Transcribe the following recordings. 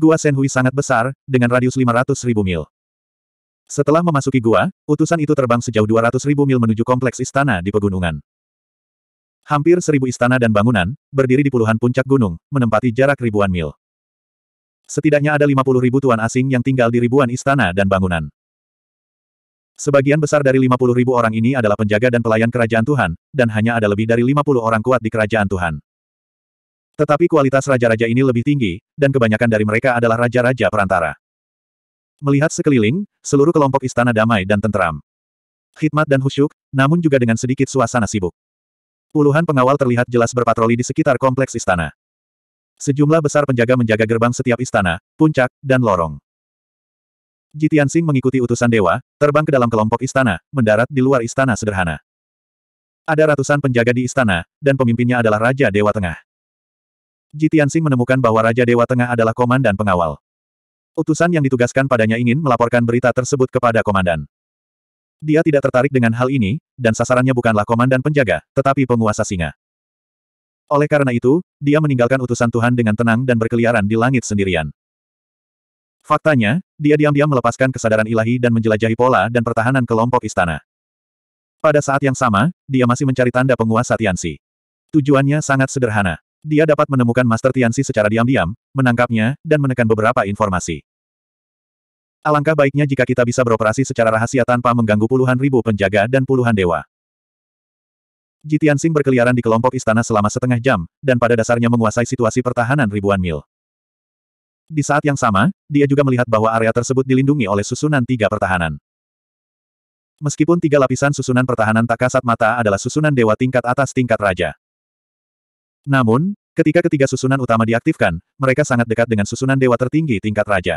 Gua Senhui sangat besar, dengan radius 500 ribu mil. Setelah memasuki gua, utusan itu terbang sejauh 200 ribu mil menuju kompleks istana di pegunungan. Hampir seribu istana dan bangunan, berdiri di puluhan puncak gunung, menempati jarak ribuan mil. Setidaknya ada 50 ribu tuan asing yang tinggal di ribuan istana dan bangunan. Sebagian besar dari 50 ribu orang ini adalah penjaga dan pelayan kerajaan Tuhan, dan hanya ada lebih dari 50 orang kuat di kerajaan Tuhan. Tetapi kualitas raja-raja ini lebih tinggi, dan kebanyakan dari mereka adalah raja-raja perantara. Melihat sekeliling, seluruh kelompok istana damai dan tentram, Khidmat dan husyuk, namun juga dengan sedikit suasana sibuk. Puluhan pengawal terlihat jelas berpatroli di sekitar kompleks istana. Sejumlah besar penjaga menjaga gerbang setiap istana, puncak, dan lorong. Jitian Singh mengikuti utusan dewa, terbang ke dalam kelompok istana, mendarat di luar istana sederhana. Ada ratusan penjaga di istana, dan pemimpinnya adalah Raja Dewa Tengah. Jitiansing menemukan bahwa Raja Dewa Tengah adalah komandan pengawal. Utusan yang ditugaskan padanya ingin melaporkan berita tersebut kepada komandan. Dia tidak tertarik dengan hal ini, dan sasarannya bukanlah komandan penjaga, tetapi penguasa singa. Oleh karena itu, dia meninggalkan utusan Tuhan dengan tenang dan berkeliaran di langit sendirian. Faktanya, dia diam-diam melepaskan kesadaran ilahi dan menjelajahi pola dan pertahanan kelompok istana. Pada saat yang sama, dia masih mencari tanda penguasa Tianxi. Tujuannya sangat sederhana. Dia dapat menemukan Master Tiansi secara diam-diam, menangkapnya, dan menekan beberapa informasi. Alangkah baiknya jika kita bisa beroperasi secara rahasia tanpa mengganggu puluhan ribu penjaga dan puluhan dewa. Jitian Sing berkeliaran di kelompok istana selama setengah jam, dan pada dasarnya menguasai situasi pertahanan ribuan mil. Di saat yang sama, dia juga melihat bahwa area tersebut dilindungi oleh susunan tiga pertahanan. Meskipun tiga lapisan susunan pertahanan tak kasat mata adalah susunan dewa tingkat atas tingkat raja. Namun, ketika ketiga susunan utama diaktifkan, mereka sangat dekat dengan susunan dewa tertinggi tingkat raja.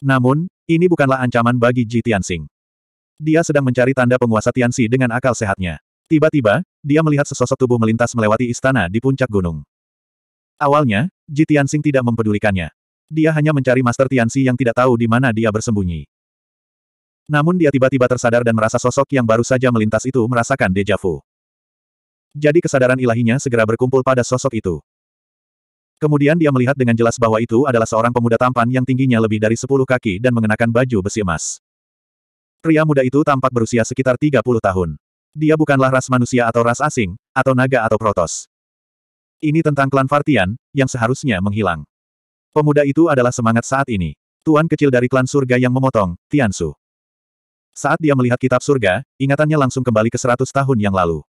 Namun, ini bukanlah ancaman bagi Ji Tianxing. Dia sedang mencari tanda penguasa Tianxi dengan akal sehatnya. Tiba-tiba, dia melihat sesosok tubuh melintas melewati istana di puncak gunung. Awalnya, Ji Tianxing tidak mempedulikannya. Dia hanya mencari Master Tianxi yang tidak tahu di mana dia bersembunyi. Namun dia tiba-tiba tersadar dan merasa sosok yang baru saja melintas itu merasakan deja jadi kesadaran ilahinya segera berkumpul pada sosok itu. Kemudian dia melihat dengan jelas bahwa itu adalah seorang pemuda tampan yang tingginya lebih dari 10 kaki dan mengenakan baju besi emas. Pria muda itu tampak berusia sekitar 30 tahun. Dia bukanlah ras manusia atau ras asing, atau naga atau protos. Ini tentang klan Fartian yang seharusnya menghilang. Pemuda itu adalah semangat saat ini. Tuan kecil dari klan surga yang memotong, Tiansu. Saat dia melihat kitab surga, ingatannya langsung kembali ke 100 tahun yang lalu.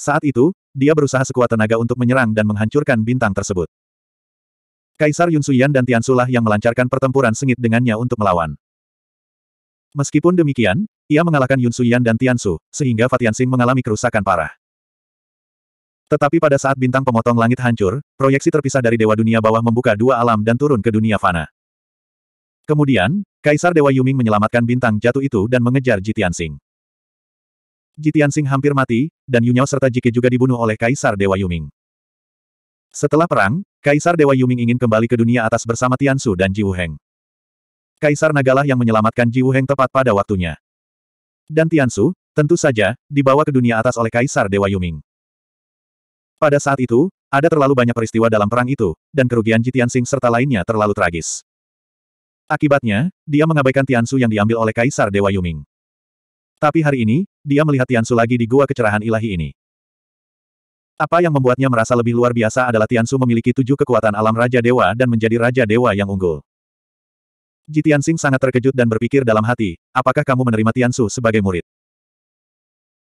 Saat itu, dia berusaha sekuat tenaga untuk menyerang dan menghancurkan bintang tersebut. Kaisar Yun Suyan dan Tian Sulah yang melancarkan pertempuran sengit dengannya untuk melawan. Meskipun demikian, ia mengalahkan Yun Suyan dan Tian Su, sehingga Fatian Sing mengalami kerusakan parah. Tetapi pada saat bintang pemotong langit hancur, proyeksi terpisah dari Dewa Dunia Bawah membuka dua alam dan turun ke dunia fana. Kemudian, Kaisar Dewa Yuming menyelamatkan bintang jatuh itu dan mengejar Jitian Sing. Jitiansing hampir mati, dan Yunyao serta Jike juga dibunuh oleh Kaisar Dewa Yuming. Setelah perang, Kaisar Dewa Yuming ingin kembali ke dunia atas bersama Tiansu dan Ji Wuheng. Kaisar Nagalah yang menyelamatkan Ji Wuheng tepat pada waktunya. Dan Tiansu, tentu saja, dibawa ke dunia atas oleh Kaisar Dewa Yuming. Pada saat itu, ada terlalu banyak peristiwa dalam perang itu, dan kerugian Jitiansing serta lainnya terlalu tragis. Akibatnya, dia mengabaikan Tiansu yang diambil oleh Kaisar Dewa Yuming. Tapi hari ini, dia melihat Tiansu lagi di gua kecerahan ilahi ini. Apa yang membuatnya merasa lebih luar biasa adalah Tiansu memiliki tujuh kekuatan alam Raja Dewa dan menjadi Raja Dewa yang unggul. Ji Tianxing sangat terkejut dan berpikir dalam hati, apakah kamu menerima Tiansu sebagai murid?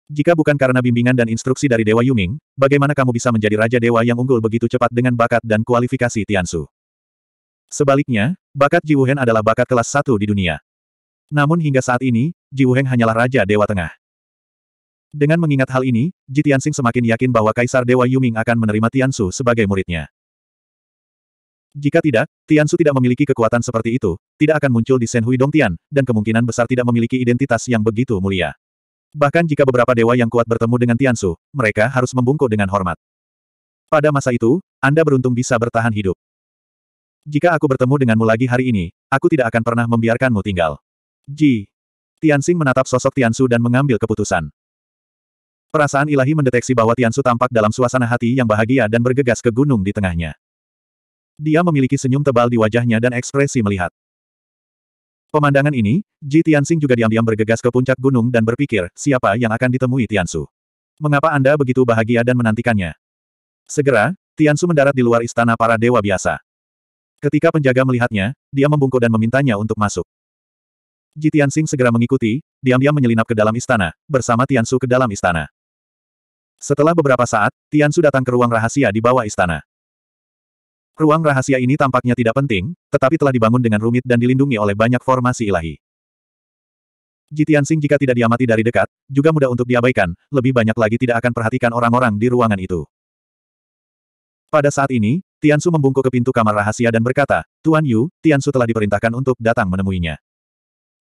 Jika bukan karena bimbingan dan instruksi dari Dewa Yuming, bagaimana kamu bisa menjadi Raja Dewa yang unggul begitu cepat dengan bakat dan kualifikasi Tiansu? Sebaliknya, bakat Ji Wuhen adalah bakat kelas satu di dunia. Namun hingga saat ini, Ji Wuheng hanyalah Raja Dewa Tengah. Dengan mengingat hal ini, Ji Tianxing semakin yakin bahwa Kaisar Dewa Yuming akan menerima Tiansu sebagai muridnya. Jika tidak, Tiansu tidak memiliki kekuatan seperti itu, tidak akan muncul di Shen Hui Dong Tian, dan kemungkinan besar tidak memiliki identitas yang begitu mulia. Bahkan jika beberapa dewa yang kuat bertemu dengan Tiansu, mereka harus membungkuk dengan hormat. Pada masa itu, Anda beruntung bisa bertahan hidup. Jika aku bertemu denganmu lagi hari ini, aku tidak akan pernah membiarkanmu tinggal. Ji, Tianxing menatap sosok Tiansu dan mengambil keputusan. Perasaan ilahi mendeteksi bahwa Tiansu tampak dalam suasana hati yang bahagia dan bergegas ke gunung di tengahnya. Dia memiliki senyum tebal di wajahnya dan ekspresi melihat. Pemandangan ini, Ji Tianxing juga diam-diam bergegas ke puncak gunung dan berpikir, siapa yang akan ditemui Tiansu? Mengapa Anda begitu bahagia dan menantikannya? Segera, Tiansu mendarat di luar istana para dewa biasa. Ketika penjaga melihatnya, dia membungkuk dan memintanya untuk masuk. Ji Tianxing segera mengikuti, diam-diam menyelinap ke dalam istana, bersama Tiansu ke dalam istana. Setelah beberapa saat, Tiansu datang ke ruang rahasia di bawah istana. Ruang rahasia ini tampaknya tidak penting, tetapi telah dibangun dengan rumit dan dilindungi oleh banyak formasi ilahi. Ji Tianxing jika tidak diamati dari dekat, juga mudah untuk diabaikan, lebih banyak lagi tidak akan perhatikan orang-orang di ruangan itu. Pada saat ini, Tiansu membungkuk ke pintu kamar rahasia dan berkata, Tuan Yu, Tiansu telah diperintahkan untuk datang menemuinya.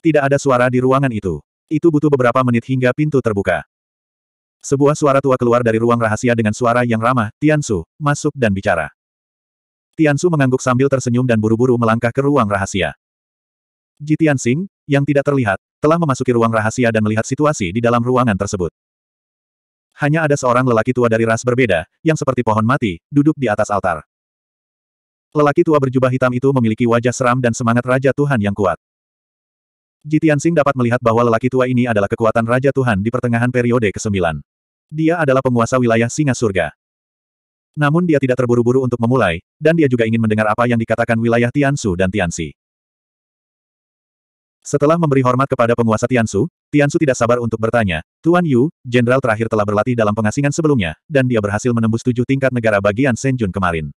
Tidak ada suara di ruangan itu. Itu butuh beberapa menit hingga pintu terbuka. Sebuah suara tua keluar dari ruang rahasia dengan suara yang ramah, Tiansu, masuk dan bicara. Tiansu mengangguk sambil tersenyum dan buru-buru melangkah ke ruang rahasia. Ji Tianxing, yang tidak terlihat, telah memasuki ruang rahasia dan melihat situasi di dalam ruangan tersebut. Hanya ada seorang lelaki tua dari ras berbeda, yang seperti pohon mati, duduk di atas altar. Lelaki tua berjubah hitam itu memiliki wajah seram dan semangat Raja Tuhan yang kuat. Tianxing dapat melihat bahwa lelaki tua ini adalah kekuatan Raja Tuhan di pertengahan periode ke-9. Dia adalah penguasa wilayah singa surga. Namun dia tidak terburu-buru untuk memulai, dan dia juga ingin mendengar apa yang dikatakan wilayah Tiansu dan Tianxi. Setelah memberi hormat kepada penguasa Tiansu, Tiansu tidak sabar untuk bertanya, Tuan Yu, jenderal terakhir telah berlatih dalam pengasingan sebelumnya, dan dia berhasil menembus tujuh tingkat negara bagian Senjun kemarin.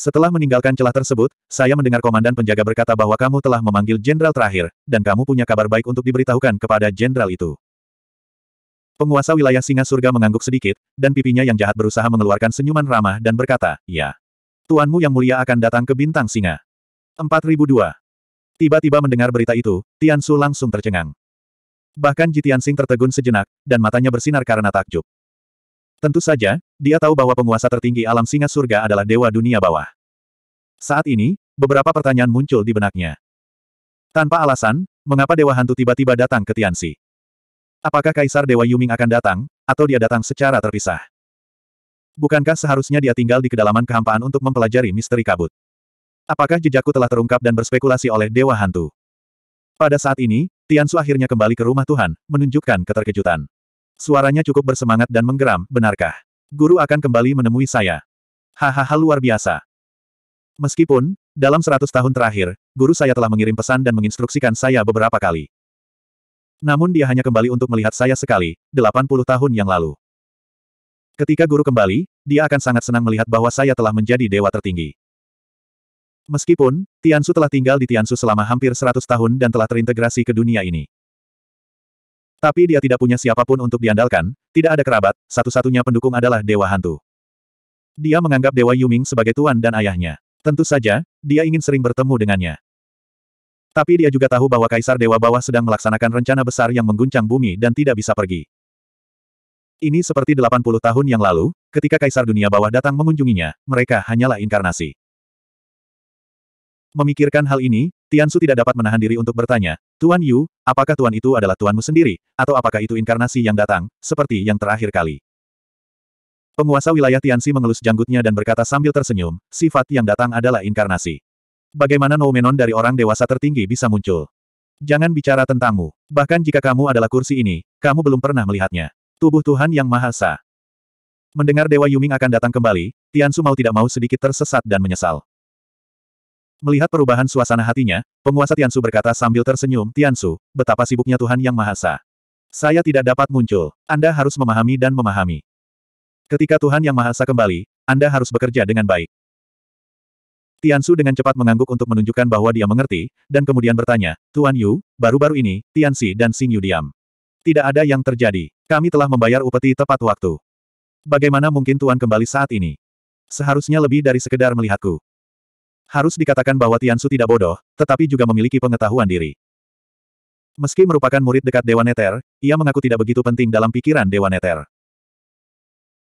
Setelah meninggalkan celah tersebut, saya mendengar komandan penjaga berkata bahwa kamu telah memanggil jenderal terakhir, dan kamu punya kabar baik untuk diberitahukan kepada jenderal itu. Penguasa wilayah singa surga mengangguk sedikit, dan pipinya yang jahat berusaha mengeluarkan senyuman ramah dan berkata, Ya. Tuanmu yang mulia akan datang ke bintang singa. 4002. Tiba-tiba mendengar berita itu, Tian Su langsung tercengang. Bahkan Jitian Sing tertegun sejenak, dan matanya bersinar karena takjub. Tentu saja, dia tahu bahwa penguasa tertinggi alam singa surga adalah dewa dunia bawah. Saat ini, beberapa pertanyaan muncul di benaknya. Tanpa alasan, mengapa dewa hantu tiba-tiba datang ke Tianxi? Apakah kaisar dewa Yuming akan datang, atau dia datang secara terpisah? Bukankah seharusnya dia tinggal di kedalaman kehampaan untuk mempelajari misteri kabut? Apakah jejakku telah terungkap dan berspekulasi oleh dewa hantu? Pada saat ini, Tiansu akhirnya kembali ke rumah Tuhan, menunjukkan keterkejutan. Suaranya cukup bersemangat dan menggeram, benarkah? Guru akan kembali menemui saya. Hahaha luar biasa. Meskipun, dalam seratus tahun terakhir, guru saya telah mengirim pesan dan menginstruksikan saya beberapa kali. Namun dia hanya kembali untuk melihat saya sekali, delapan puluh tahun yang lalu. Ketika guru kembali, dia akan sangat senang melihat bahwa saya telah menjadi dewa tertinggi. Meskipun, Tiansu telah tinggal di Tiansu selama hampir seratus tahun dan telah terintegrasi ke dunia ini. Tapi dia tidak punya siapapun untuk diandalkan, tidak ada kerabat, satu-satunya pendukung adalah Dewa Hantu. Dia menganggap Dewa Yuming sebagai tuan dan ayahnya. Tentu saja, dia ingin sering bertemu dengannya. Tapi dia juga tahu bahwa Kaisar Dewa Bawah sedang melaksanakan rencana besar yang mengguncang bumi dan tidak bisa pergi. Ini seperti 80 tahun yang lalu, ketika Kaisar Dunia Bawah datang mengunjunginya, mereka hanyalah inkarnasi. Memikirkan hal ini, Tiansu tidak dapat menahan diri untuk bertanya, Tuan Yu, apakah Tuan itu adalah Tuanmu sendiri, atau apakah itu inkarnasi yang datang, seperti yang terakhir kali? Penguasa wilayah Tiansi mengelus janggutnya dan berkata sambil tersenyum, sifat yang datang adalah inkarnasi. Bagaimana noumenon dari orang dewasa tertinggi bisa muncul? Jangan bicara tentangmu. Bahkan jika kamu adalah kursi ini, kamu belum pernah melihatnya. Tubuh Tuhan Yang Maha Esa. Mendengar Dewa Yuming akan datang kembali, Tiansu mau tidak mau sedikit tersesat dan menyesal. Melihat perubahan suasana hatinya, penguasa Tiansu berkata sambil tersenyum, Tiansu, betapa sibuknya Tuhan Yang Maha Esa. Saya tidak dapat muncul. Anda harus memahami dan memahami. Ketika Tuhan Yang Maha Esa kembali, Anda harus bekerja dengan baik. Tiansu dengan cepat mengangguk untuk menunjukkan bahwa dia mengerti, dan kemudian bertanya, Tuan Yu, baru-baru ini, Tiansi dan Xing Yu diam. Tidak ada yang terjadi. Kami telah membayar upeti tepat waktu. Bagaimana mungkin Tuan kembali saat ini? Seharusnya lebih dari sekedar melihatku. Harus dikatakan bahwa Tiansu tidak bodoh, tetapi juga memiliki pengetahuan diri. Meski merupakan murid dekat Dewa Neter, ia mengaku tidak begitu penting dalam pikiran Dewa Neter.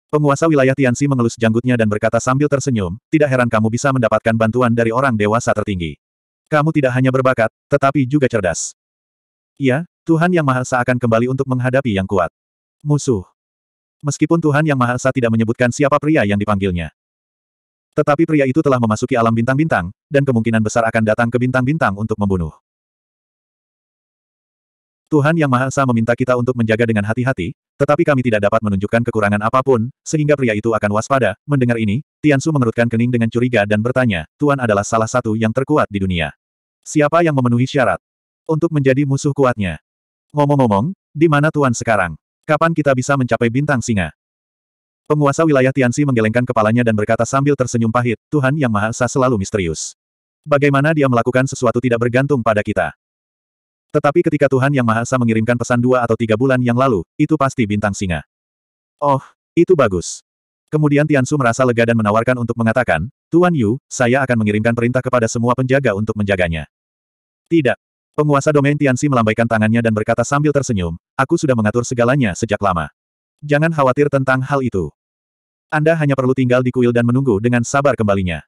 Penguasa wilayah Tiansi mengelus janggutnya dan berkata sambil tersenyum, tidak heran kamu bisa mendapatkan bantuan dari orang dewasa tertinggi. Kamu tidak hanya berbakat, tetapi juga cerdas. Ya, Tuhan Yang Maha Esa akan kembali untuk menghadapi yang kuat. Musuh. Meskipun Tuhan Yang Maha Esa tidak menyebutkan siapa pria yang dipanggilnya. Tetapi pria itu telah memasuki alam bintang-bintang, dan kemungkinan besar akan datang ke bintang-bintang untuk membunuh. Tuhan Yang Maha Esa meminta kita untuk menjaga dengan hati-hati, tetapi kami tidak dapat menunjukkan kekurangan apapun, sehingga pria itu akan waspada. Mendengar ini, Tiansu mengerutkan kening dengan curiga dan bertanya, "Tuan adalah salah satu yang terkuat di dunia. Siapa yang memenuhi syarat? Untuk menjadi musuh kuatnya. Ngomong-ngomong, di mana tuan sekarang? Kapan kita bisa mencapai bintang singa? Penguasa wilayah Tianxi menggelengkan kepalanya dan berkata sambil tersenyum pahit, Tuhan Yang Maha Esa selalu misterius. Bagaimana dia melakukan sesuatu tidak bergantung pada kita. Tetapi ketika Tuhan Yang Maha Esa mengirimkan pesan dua atau tiga bulan yang lalu, itu pasti bintang singa. Oh, itu bagus. Kemudian Tiansu merasa lega dan menawarkan untuk mengatakan, Tuan Yu, saya akan mengirimkan perintah kepada semua penjaga untuk menjaganya. Tidak. Penguasa domain Tianxi melambaikan tangannya dan berkata sambil tersenyum, aku sudah mengatur segalanya sejak lama. Jangan khawatir tentang hal itu. Anda hanya perlu tinggal di kuil dan menunggu dengan sabar kembalinya.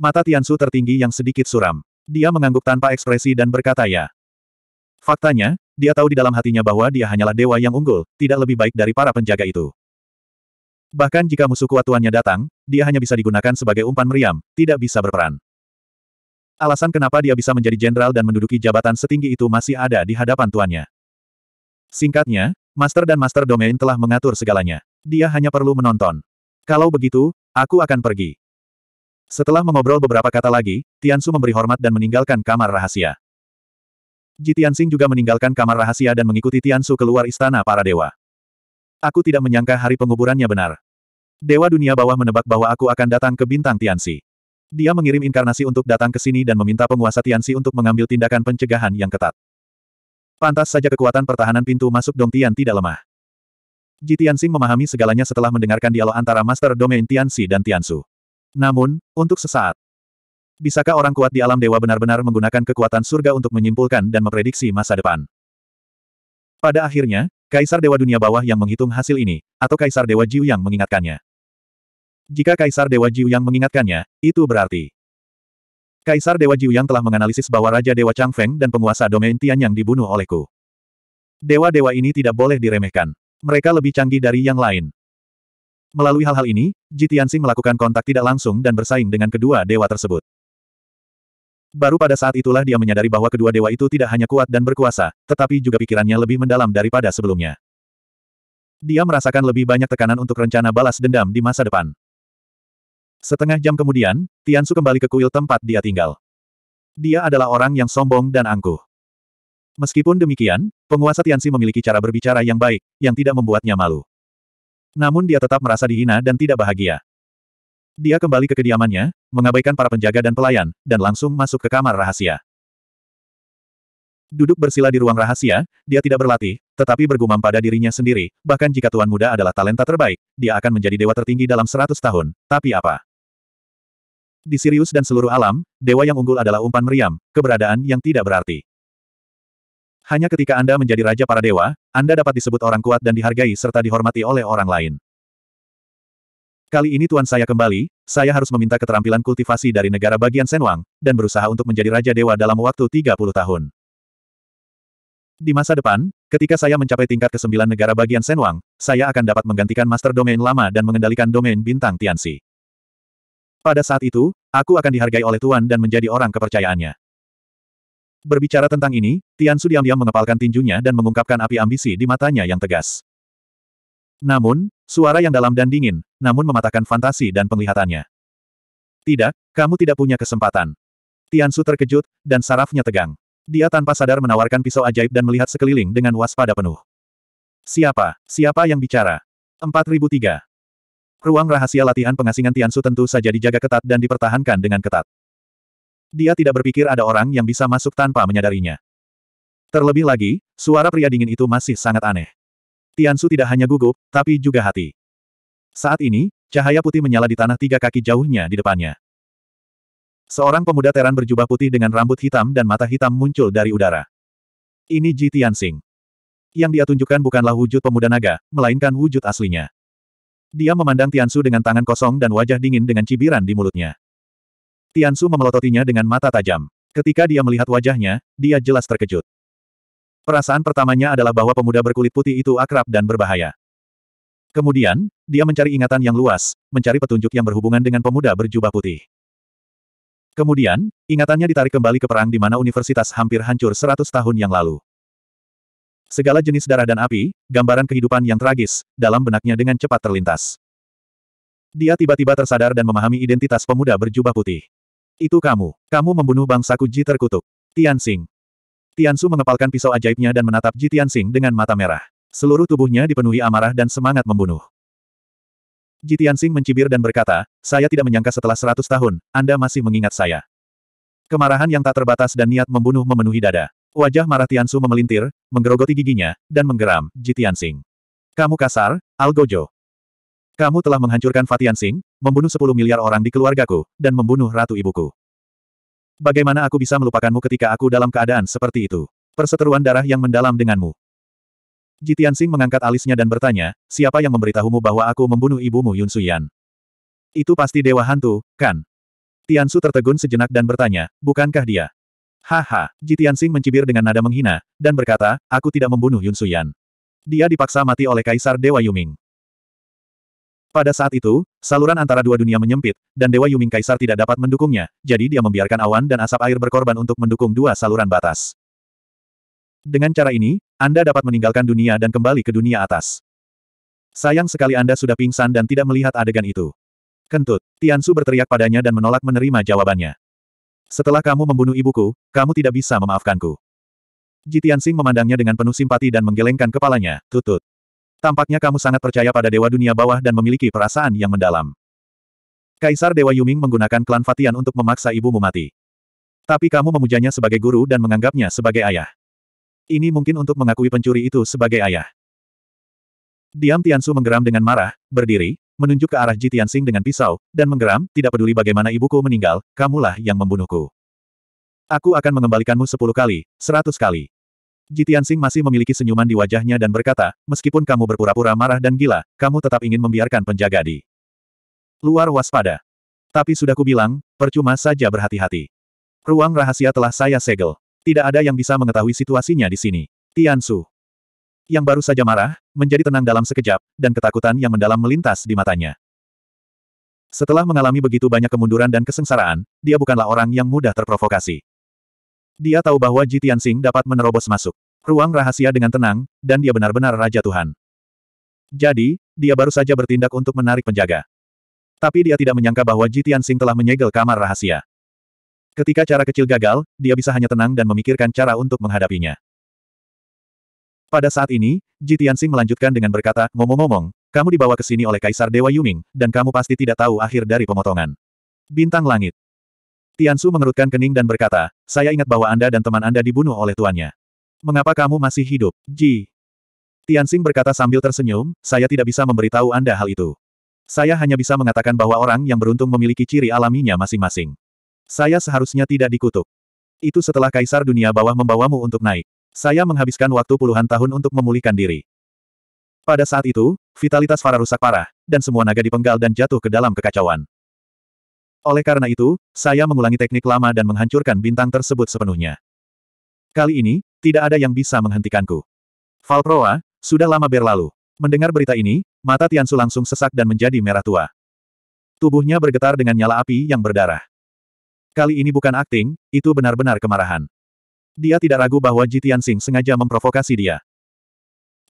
Mata Tiansu tertinggi yang sedikit suram. Dia mengangguk tanpa ekspresi dan berkata ya. Faktanya, dia tahu di dalam hatinya bahwa dia hanyalah dewa yang unggul, tidak lebih baik dari para penjaga itu. Bahkan jika musuh kuat tuannya datang, dia hanya bisa digunakan sebagai umpan meriam, tidak bisa berperan. Alasan kenapa dia bisa menjadi jenderal dan menduduki jabatan setinggi itu masih ada di hadapan tuannya. Singkatnya, Master dan Master Domain telah mengatur segalanya. Dia hanya perlu menonton. Kalau begitu, aku akan pergi. Setelah mengobrol beberapa kata lagi, Tiansu memberi hormat dan meninggalkan kamar rahasia. Ji Tianxing juga meninggalkan kamar rahasia dan mengikuti Tiansu keluar istana para dewa. Aku tidak menyangka hari penguburannya benar. Dewa dunia bawah menebak bahwa aku akan datang ke bintang Tianxi. Dia mengirim inkarnasi untuk datang ke sini dan meminta penguasa Tianxi untuk mengambil tindakan pencegahan yang ketat. Pantas saja kekuatan pertahanan pintu masuk Dong Tian tidak lemah. Ji Tianxing memahami segalanya setelah mendengarkan dialog antara Master Domain Tianxi dan Tianxu. Namun, untuk sesaat, bisakah orang kuat di alam dewa benar-benar menggunakan kekuatan surga untuk menyimpulkan dan memprediksi masa depan? Pada akhirnya, Kaisar Dewa Dunia Bawah yang menghitung hasil ini, atau Kaisar Dewa Jiu yang mengingatkannya. Jika Kaisar Dewa Jiu yang mengingatkannya, itu berarti Kaisar Dewa Jiuyang telah menganalisis bahwa Raja Dewa Changfeng dan penguasa domain yang dibunuh olehku. Dewa-dewa ini tidak boleh diremehkan. Mereka lebih canggih dari yang lain. Melalui hal-hal ini, Tianxing melakukan kontak tidak langsung dan bersaing dengan kedua dewa tersebut. Baru pada saat itulah dia menyadari bahwa kedua dewa itu tidak hanya kuat dan berkuasa, tetapi juga pikirannya lebih mendalam daripada sebelumnya. Dia merasakan lebih banyak tekanan untuk rencana balas dendam di masa depan. Setengah jam kemudian, Tian Su kembali ke kuil tempat dia tinggal. Dia adalah orang yang sombong dan angkuh. Meskipun demikian, penguasa Tian Si memiliki cara berbicara yang baik, yang tidak membuatnya malu. Namun dia tetap merasa dihina dan tidak bahagia. Dia kembali ke kediamannya, mengabaikan para penjaga dan pelayan, dan langsung masuk ke kamar rahasia. Duduk bersila di ruang rahasia, dia tidak berlatih, tetapi bergumam pada dirinya sendiri, bahkan jika Tuan Muda adalah talenta terbaik, dia akan menjadi dewa tertinggi dalam seratus tahun, tapi apa? Di Sirius dan seluruh alam, dewa yang unggul adalah umpan meriam, keberadaan yang tidak berarti. Hanya ketika Anda menjadi raja para dewa, Anda dapat disebut orang kuat dan dihargai serta dihormati oleh orang lain. Kali ini tuan saya kembali, saya harus meminta keterampilan kultivasi dari negara bagian Senwang, dan berusaha untuk menjadi raja dewa dalam waktu 30 tahun. Di masa depan, ketika saya mencapai tingkat ke-9 negara bagian Senwang, saya akan dapat menggantikan master domain lama dan mengendalikan domain bintang Tianxi. Pada saat itu, aku akan dihargai oleh Tuan dan menjadi orang kepercayaannya. Berbicara tentang ini, Tiansu diam-diam mengepalkan tinjunya dan mengungkapkan api ambisi di matanya yang tegas. Namun, suara yang dalam dan dingin, namun mematahkan fantasi dan penglihatannya. Tidak, kamu tidak punya kesempatan. Tiansu terkejut, dan sarafnya tegang. Dia tanpa sadar menawarkan pisau ajaib dan melihat sekeliling dengan waspada penuh. Siapa? Siapa yang bicara? 4003. Ruang rahasia latihan pengasingan Tiansu tentu saja dijaga ketat dan dipertahankan dengan ketat. Dia tidak berpikir ada orang yang bisa masuk tanpa menyadarinya. Terlebih lagi, suara pria dingin itu masih sangat aneh. Tiansu tidak hanya gugup, tapi juga hati. Saat ini, cahaya putih menyala di tanah tiga kaki jauhnya di depannya. Seorang pemuda teran berjubah putih dengan rambut hitam dan mata hitam muncul dari udara. Ini Ji Tianxing. Yang dia tunjukkan bukanlah wujud pemuda naga, melainkan wujud aslinya. Dia memandang Tiansu dengan tangan kosong dan wajah dingin dengan cibiran di mulutnya. Tiansu memelototinya dengan mata tajam. Ketika dia melihat wajahnya, dia jelas terkejut. Perasaan pertamanya adalah bahwa pemuda berkulit putih itu akrab dan berbahaya. Kemudian, dia mencari ingatan yang luas, mencari petunjuk yang berhubungan dengan pemuda berjubah putih. Kemudian, ingatannya ditarik kembali ke perang di mana universitas hampir hancur 100 tahun yang lalu. Segala jenis darah dan api, gambaran kehidupan yang tragis, dalam benaknya dengan cepat terlintas. Dia tiba-tiba tersadar dan memahami identitas pemuda berjubah putih. Itu kamu. Kamu membunuh bangsaku Ji terkutuk. Tianxing. Su mengepalkan pisau ajaibnya dan menatap Ji Tianxing dengan mata merah. Seluruh tubuhnya dipenuhi amarah dan semangat membunuh. Ji Tianxing mencibir dan berkata, saya tidak menyangka setelah seratus tahun, Anda masih mengingat saya. Kemarahan yang tak terbatas dan niat membunuh memenuhi dada. Wajah marah Tiansu memelintir, menggerogoti giginya, dan menggeram, Tianxing. Kamu kasar, Algojo. Kamu telah menghancurkan Fatiansing, membunuh 10 miliar orang di keluargaku, dan membunuh ratu ibuku. Bagaimana aku bisa melupakanmu ketika aku dalam keadaan seperti itu? Perseteruan darah yang mendalam denganmu. Tianxing mengangkat alisnya dan bertanya, siapa yang memberitahumu bahwa aku membunuh ibumu Yun Suyan? Itu pasti Dewa Hantu, kan? Tiansu tertegun sejenak dan bertanya, bukankah dia? Haha, Jitian Sing mencibir dengan nada menghina, dan berkata, aku tidak membunuh Yun Suyan. Dia dipaksa mati oleh Kaisar Dewa Yuming. Pada saat itu, saluran antara dua dunia menyempit, dan Dewa Yuming Kaisar tidak dapat mendukungnya, jadi dia membiarkan awan dan asap air berkorban untuk mendukung dua saluran batas. Dengan cara ini, Anda dapat meninggalkan dunia dan kembali ke dunia atas. Sayang sekali Anda sudah pingsan dan tidak melihat adegan itu. Kentut, Tian Su berteriak padanya dan menolak menerima jawabannya. Setelah kamu membunuh ibuku, kamu tidak bisa memaafkanku. Jitiansing memandangnya dengan penuh simpati dan menggelengkan kepalanya, tutut. Tampaknya kamu sangat percaya pada Dewa Dunia Bawah dan memiliki perasaan yang mendalam. Kaisar Dewa Yuming menggunakan klan Fatian untuk memaksa ibumu mati. Tapi kamu memujanya sebagai guru dan menganggapnya sebagai ayah. Ini mungkin untuk mengakui pencuri itu sebagai ayah. Diam Tiansu menggeram dengan marah, berdiri, menunjuk ke arah Jitian Tianxing dengan pisau, dan menggeram, tidak peduli bagaimana ibuku meninggal, kamulah yang membunuhku. Aku akan mengembalikanmu sepuluh kali, seratus kali. Jitian Tianxing masih memiliki senyuman di wajahnya dan berkata, meskipun kamu berpura-pura marah dan gila, kamu tetap ingin membiarkan penjaga di luar waspada. Tapi sudah kubilang, percuma saja berhati-hati. Ruang rahasia telah saya segel. Tidak ada yang bisa mengetahui situasinya di sini. Tian Su yang baru saja marah, menjadi tenang dalam sekejap, dan ketakutan yang mendalam melintas di matanya. Setelah mengalami begitu banyak kemunduran dan kesengsaraan, dia bukanlah orang yang mudah terprovokasi. Dia tahu bahwa Ji Tianxing dapat menerobos masuk ruang rahasia dengan tenang, dan dia benar-benar Raja Tuhan. Jadi, dia baru saja bertindak untuk menarik penjaga. Tapi dia tidak menyangka bahwa Ji Tianxing telah menyegel kamar rahasia. Ketika cara kecil gagal, dia bisa hanya tenang dan memikirkan cara untuk menghadapinya. Pada saat ini, Ji Tianxing melanjutkan dengan berkata, ngomong-ngomong, kamu dibawa ke sini oleh Kaisar Dewa Yuming, dan kamu pasti tidak tahu akhir dari pemotongan. Bintang Langit Tiansu mengerutkan kening dan berkata, saya ingat bahwa Anda dan teman Anda dibunuh oleh tuannya. Mengapa kamu masih hidup, Ji? Tianxing berkata sambil tersenyum, saya tidak bisa memberitahu Anda hal itu. Saya hanya bisa mengatakan bahwa orang yang beruntung memiliki ciri alaminya masing-masing. Saya seharusnya tidak dikutuk. Itu setelah kaisar dunia bawah membawamu untuk naik. Saya menghabiskan waktu puluhan tahun untuk memulihkan diri. Pada saat itu, vitalitas Farah rusak parah, dan semua naga dipenggal dan jatuh ke dalam kekacauan. Oleh karena itu, saya mengulangi teknik lama dan menghancurkan bintang tersebut sepenuhnya. Kali ini, tidak ada yang bisa menghentikanku. Valproa, sudah lama berlalu. Mendengar berita ini, mata Tiansu langsung sesak dan menjadi merah tua. Tubuhnya bergetar dengan nyala api yang berdarah. Kali ini bukan akting, itu benar-benar kemarahan. Dia tidak ragu bahwa Jitian Sing sengaja memprovokasi dia.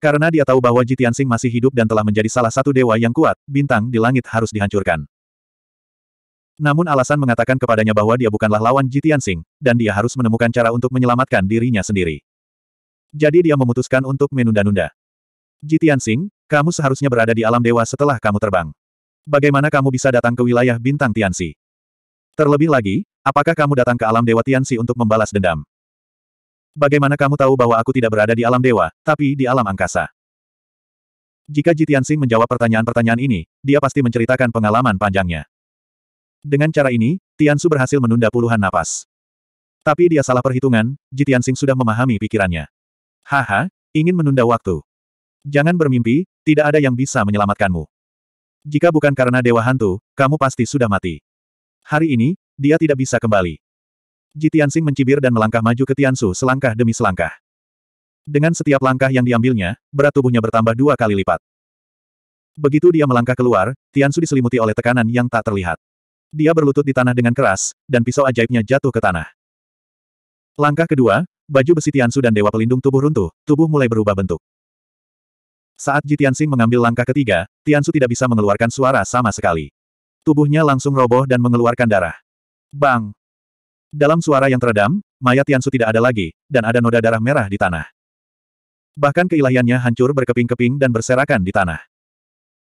Karena dia tahu bahwa Jitian Sing masih hidup dan telah menjadi salah satu dewa yang kuat, bintang di langit harus dihancurkan. Namun alasan mengatakan kepadanya bahwa dia bukanlah lawan Jitian Sing, dan dia harus menemukan cara untuk menyelamatkan dirinya sendiri. Jadi dia memutuskan untuk menunda-nunda. Jitian Sing, kamu seharusnya berada di alam dewa setelah kamu terbang. Bagaimana kamu bisa datang ke wilayah bintang Tianxi? Terlebih lagi, apakah kamu datang ke alam dewa Tianxi untuk membalas dendam? Bagaimana kamu tahu bahwa aku tidak berada di alam dewa, tapi di alam angkasa? Jika Jitiansing menjawab pertanyaan-pertanyaan ini, dia pasti menceritakan pengalaman panjangnya. Dengan cara ini, Tian Su berhasil menunda puluhan napas. Tapi dia salah perhitungan, Jitiansing sudah memahami pikirannya. Haha, ingin menunda waktu. Jangan bermimpi, tidak ada yang bisa menyelamatkanmu. Jika bukan karena Dewa Hantu, kamu pasti sudah mati. Hari ini, dia tidak bisa kembali. Ji Tianxing mencibir dan melangkah maju ke Tiansu selangkah demi selangkah. Dengan setiap langkah yang diambilnya, berat tubuhnya bertambah dua kali lipat. Begitu dia melangkah keluar, Tiansu diselimuti oleh tekanan yang tak terlihat. Dia berlutut di tanah dengan keras, dan pisau ajaibnya jatuh ke tanah. Langkah kedua, baju besi Tiansu dan Dewa Pelindung tubuh runtuh, tubuh mulai berubah bentuk. Saat Ji Tianxing mengambil langkah ketiga, Tiansu tidak bisa mengeluarkan suara sama sekali. Tubuhnya langsung roboh dan mengeluarkan darah. Bang! Dalam suara yang teredam, mayat Tiansu tidak ada lagi, dan ada noda darah merah di tanah. Bahkan keilahiannya hancur berkeping-keping dan berserakan di tanah.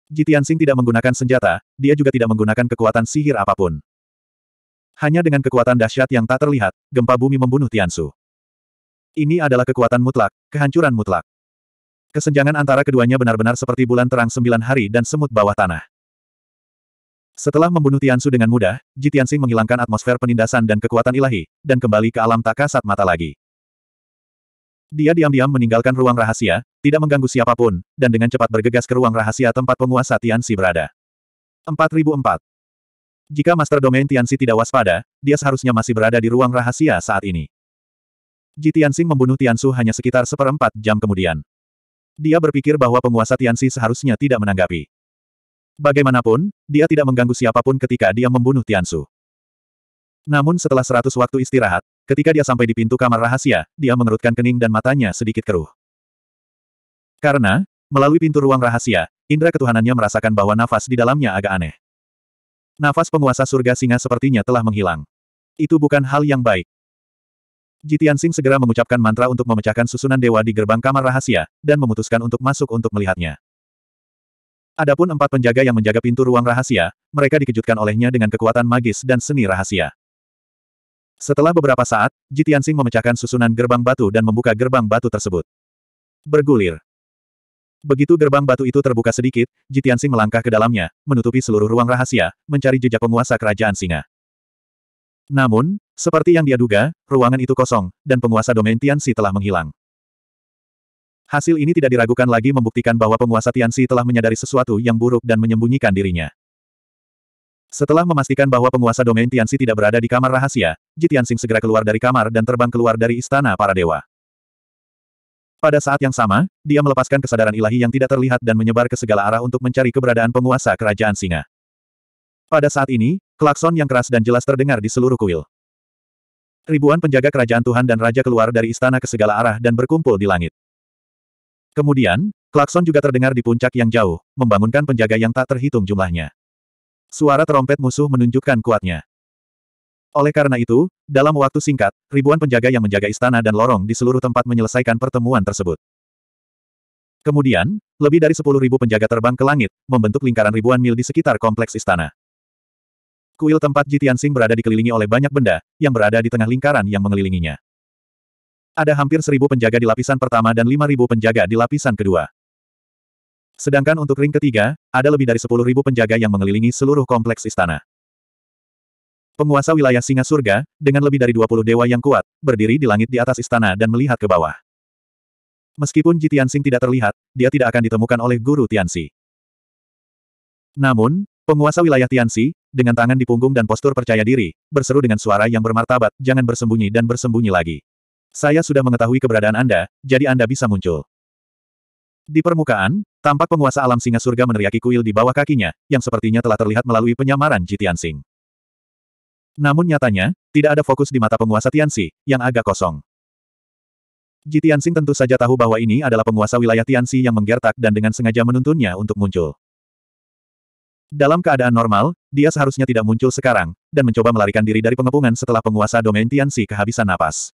Ji Tianxing tidak menggunakan senjata, dia juga tidak menggunakan kekuatan sihir apapun. Hanya dengan kekuatan dahsyat yang tak terlihat, gempa bumi membunuh Tiansu. Ini adalah kekuatan mutlak, kehancuran mutlak. Kesenjangan antara keduanya benar-benar seperti bulan terang sembilan hari dan semut bawah tanah. Setelah membunuh Tiansu dengan mudah, Ji Tianxing menghilangkan atmosfer penindasan dan kekuatan ilahi, dan kembali ke alam tak kasat mata lagi. Dia diam-diam meninggalkan ruang rahasia, tidak mengganggu siapapun, dan dengan cepat bergegas ke ruang rahasia tempat penguasa Tianxi berada. 4004. Jika Master Domain Tianxi tidak waspada, dia seharusnya masih berada di ruang rahasia saat ini. Ji Tianxing membunuh Tiansu hanya sekitar seperempat jam kemudian. Dia berpikir bahwa penguasa Tianxi seharusnya tidak menanggapi. Bagaimanapun, dia tidak mengganggu siapapun ketika dia membunuh Tiansu. Namun setelah seratus waktu istirahat, ketika dia sampai di pintu kamar rahasia, dia mengerutkan kening dan matanya sedikit keruh. Karena, melalui pintu ruang rahasia, indera ketuhanannya merasakan bahwa nafas di dalamnya agak aneh. Nafas penguasa surga singa sepertinya telah menghilang. Itu bukan hal yang baik. Jitian Sing segera mengucapkan mantra untuk memecahkan susunan dewa di gerbang kamar rahasia, dan memutuskan untuk masuk untuk melihatnya. Adapun empat penjaga yang menjaga pintu ruang rahasia, mereka dikejutkan olehnya dengan kekuatan magis dan seni rahasia. Setelah beberapa saat, Jitiansing memecahkan susunan gerbang batu dan membuka gerbang batu tersebut. Bergulir. Begitu gerbang batu itu terbuka sedikit, Jitiansing melangkah ke dalamnya, menutupi seluruh ruang rahasia, mencari jejak penguasa kerajaan singa. Namun, seperti yang dia duga, ruangan itu kosong, dan penguasa domain Tianxi telah menghilang. Hasil ini tidak diragukan lagi membuktikan bahwa penguasa Tianxi telah menyadari sesuatu yang buruk dan menyembunyikan dirinya. Setelah memastikan bahwa penguasa domain Tianxi tidak berada di kamar rahasia, Ji Tianxing segera keluar dari kamar dan terbang keluar dari istana para dewa. Pada saat yang sama, dia melepaskan kesadaran ilahi yang tidak terlihat dan menyebar ke segala arah untuk mencari keberadaan penguasa kerajaan singa. Pada saat ini, klakson yang keras dan jelas terdengar di seluruh kuil. Ribuan penjaga kerajaan Tuhan dan Raja keluar dari istana ke segala arah dan berkumpul di langit. Kemudian, klakson juga terdengar di puncak yang jauh, membangunkan penjaga yang tak terhitung jumlahnya. Suara terompet musuh menunjukkan kuatnya. Oleh karena itu, dalam waktu singkat, ribuan penjaga yang menjaga istana dan lorong di seluruh tempat menyelesaikan pertemuan tersebut. Kemudian, lebih dari sepuluh ribu penjaga terbang ke langit, membentuk lingkaran ribuan mil di sekitar kompleks istana. Kuil tempat Jitian Sing berada dikelilingi oleh banyak benda, yang berada di tengah lingkaran yang mengelilinginya. Ada hampir seribu penjaga di lapisan pertama dan lima ribu penjaga di lapisan kedua. Sedangkan untuk ring ketiga, ada lebih dari sepuluh ribu penjaga yang mengelilingi seluruh kompleks istana. Penguasa wilayah singa surga, dengan lebih dari dua puluh dewa yang kuat, berdiri di langit di atas istana dan melihat ke bawah. Meskipun Ji Tianxing tidak terlihat, dia tidak akan ditemukan oleh guru Tianxi. Namun, penguasa wilayah Tianxi, dengan tangan di punggung dan postur percaya diri, berseru dengan suara yang bermartabat, jangan bersembunyi dan bersembunyi lagi. Saya sudah mengetahui keberadaan Anda, jadi Anda bisa muncul. Di permukaan, tampak penguasa alam singa surga meneriaki kuil di bawah kakinya, yang sepertinya telah terlihat melalui penyamaran Jitian Sing. Namun nyatanya, tidak ada fokus di mata penguasa Tianxi, yang agak kosong. Jitian Sing tentu saja tahu bahwa ini adalah penguasa wilayah Tianxi yang menggertak dan dengan sengaja menuntunnya untuk muncul. Dalam keadaan normal, dia seharusnya tidak muncul sekarang, dan mencoba melarikan diri dari pengepungan setelah penguasa domain Tianxi kehabisan napas.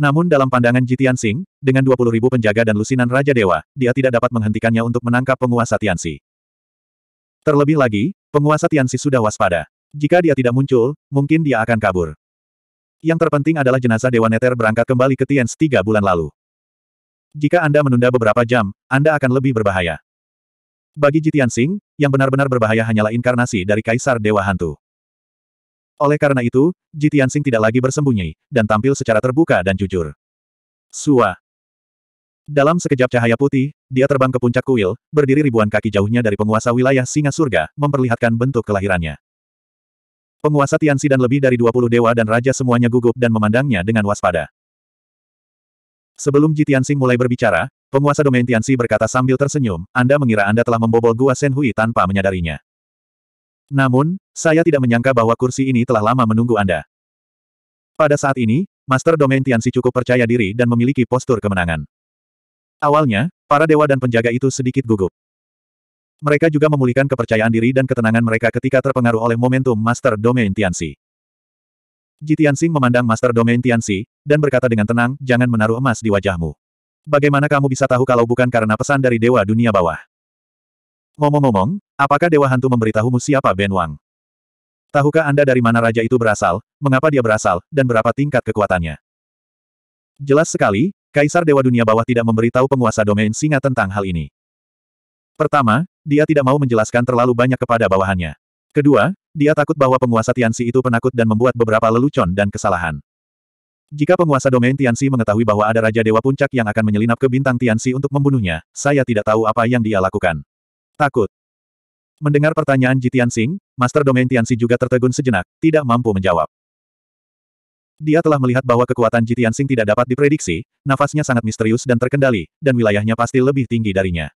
Namun dalam pandangan Jitian Sing, dengan 20.000 penjaga dan lusinan Raja Dewa, dia tidak dapat menghentikannya untuk menangkap penguasa Tianxi. Terlebih lagi, penguasa Tianxi sudah waspada. Jika dia tidak muncul, mungkin dia akan kabur. Yang terpenting adalah jenazah Dewa Neter berangkat kembali ke Tianxi tiga bulan lalu. Jika Anda menunda beberapa jam, Anda akan lebih berbahaya. Bagi Jitian Sing, yang benar-benar berbahaya hanyalah inkarnasi dari Kaisar Dewa Hantu. Oleh karena itu, Ji tidak lagi bersembunyi, dan tampil secara terbuka dan jujur. Sua. Dalam sekejap cahaya putih, dia terbang ke puncak kuil, berdiri ribuan kaki jauhnya dari penguasa wilayah singa surga, memperlihatkan bentuk kelahirannya. Penguasa Tianxi dan lebih dari 20 dewa dan raja semuanya gugup dan memandangnya dengan waspada. Sebelum Ji mulai berbicara, penguasa domain Tianxi berkata sambil tersenyum, Anda mengira Anda telah membobol gua Senhui tanpa menyadarinya. Namun, saya tidak menyangka bahwa kursi ini telah lama menunggu Anda. Pada saat ini, Master Domain Tianxi cukup percaya diri dan memiliki postur kemenangan. Awalnya, para dewa dan penjaga itu sedikit gugup. Mereka juga memulihkan kepercayaan diri dan ketenangan mereka ketika terpengaruh oleh momentum Master Domain Tianxi. Ji Tianxing memandang Master Domain Tianxi, dan berkata dengan tenang, jangan menaruh emas di wajahmu. Bagaimana kamu bisa tahu kalau bukan karena pesan dari Dewa Dunia Bawah? Ngomong-ngomong, Apakah Dewa Hantu memberitahumu siapa Ben Wang? Tahukah Anda dari mana raja itu berasal, mengapa dia berasal, dan berapa tingkat kekuatannya? Jelas sekali, Kaisar Dewa Dunia Bawah tidak memberitahu penguasa domain singa tentang hal ini. Pertama, dia tidak mau menjelaskan terlalu banyak kepada bawahannya. Kedua, dia takut bahwa penguasa Tianxi itu penakut dan membuat beberapa lelucon dan kesalahan. Jika penguasa domain Tianxi mengetahui bahwa ada Raja Dewa Puncak yang akan menyelinap ke bintang Tianxi untuk membunuhnya, saya tidak tahu apa yang dia lakukan. Takut. Mendengar pertanyaan Jitian Sing, Master Domain Tianxi juga tertegun sejenak, tidak mampu menjawab. Dia telah melihat bahwa kekuatan Jitian Sing tidak dapat diprediksi, nafasnya sangat misterius dan terkendali, dan wilayahnya pasti lebih tinggi darinya.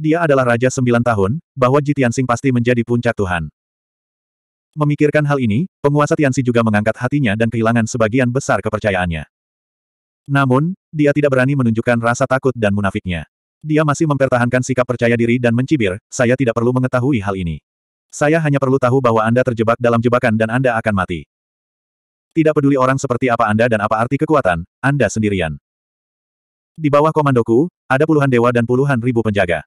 Dia adalah Raja Sembilan Tahun, bahwa Jitian Sing pasti menjadi puncak Tuhan. Memikirkan hal ini, penguasa Tianxi juga mengangkat hatinya dan kehilangan sebagian besar kepercayaannya. Namun, dia tidak berani menunjukkan rasa takut dan munafiknya. Dia masih mempertahankan sikap percaya diri dan mencibir, saya tidak perlu mengetahui hal ini. Saya hanya perlu tahu bahwa Anda terjebak dalam jebakan dan Anda akan mati. Tidak peduli orang seperti apa Anda dan apa arti kekuatan, Anda sendirian. Di bawah komandoku, ada puluhan dewa dan puluhan ribu penjaga.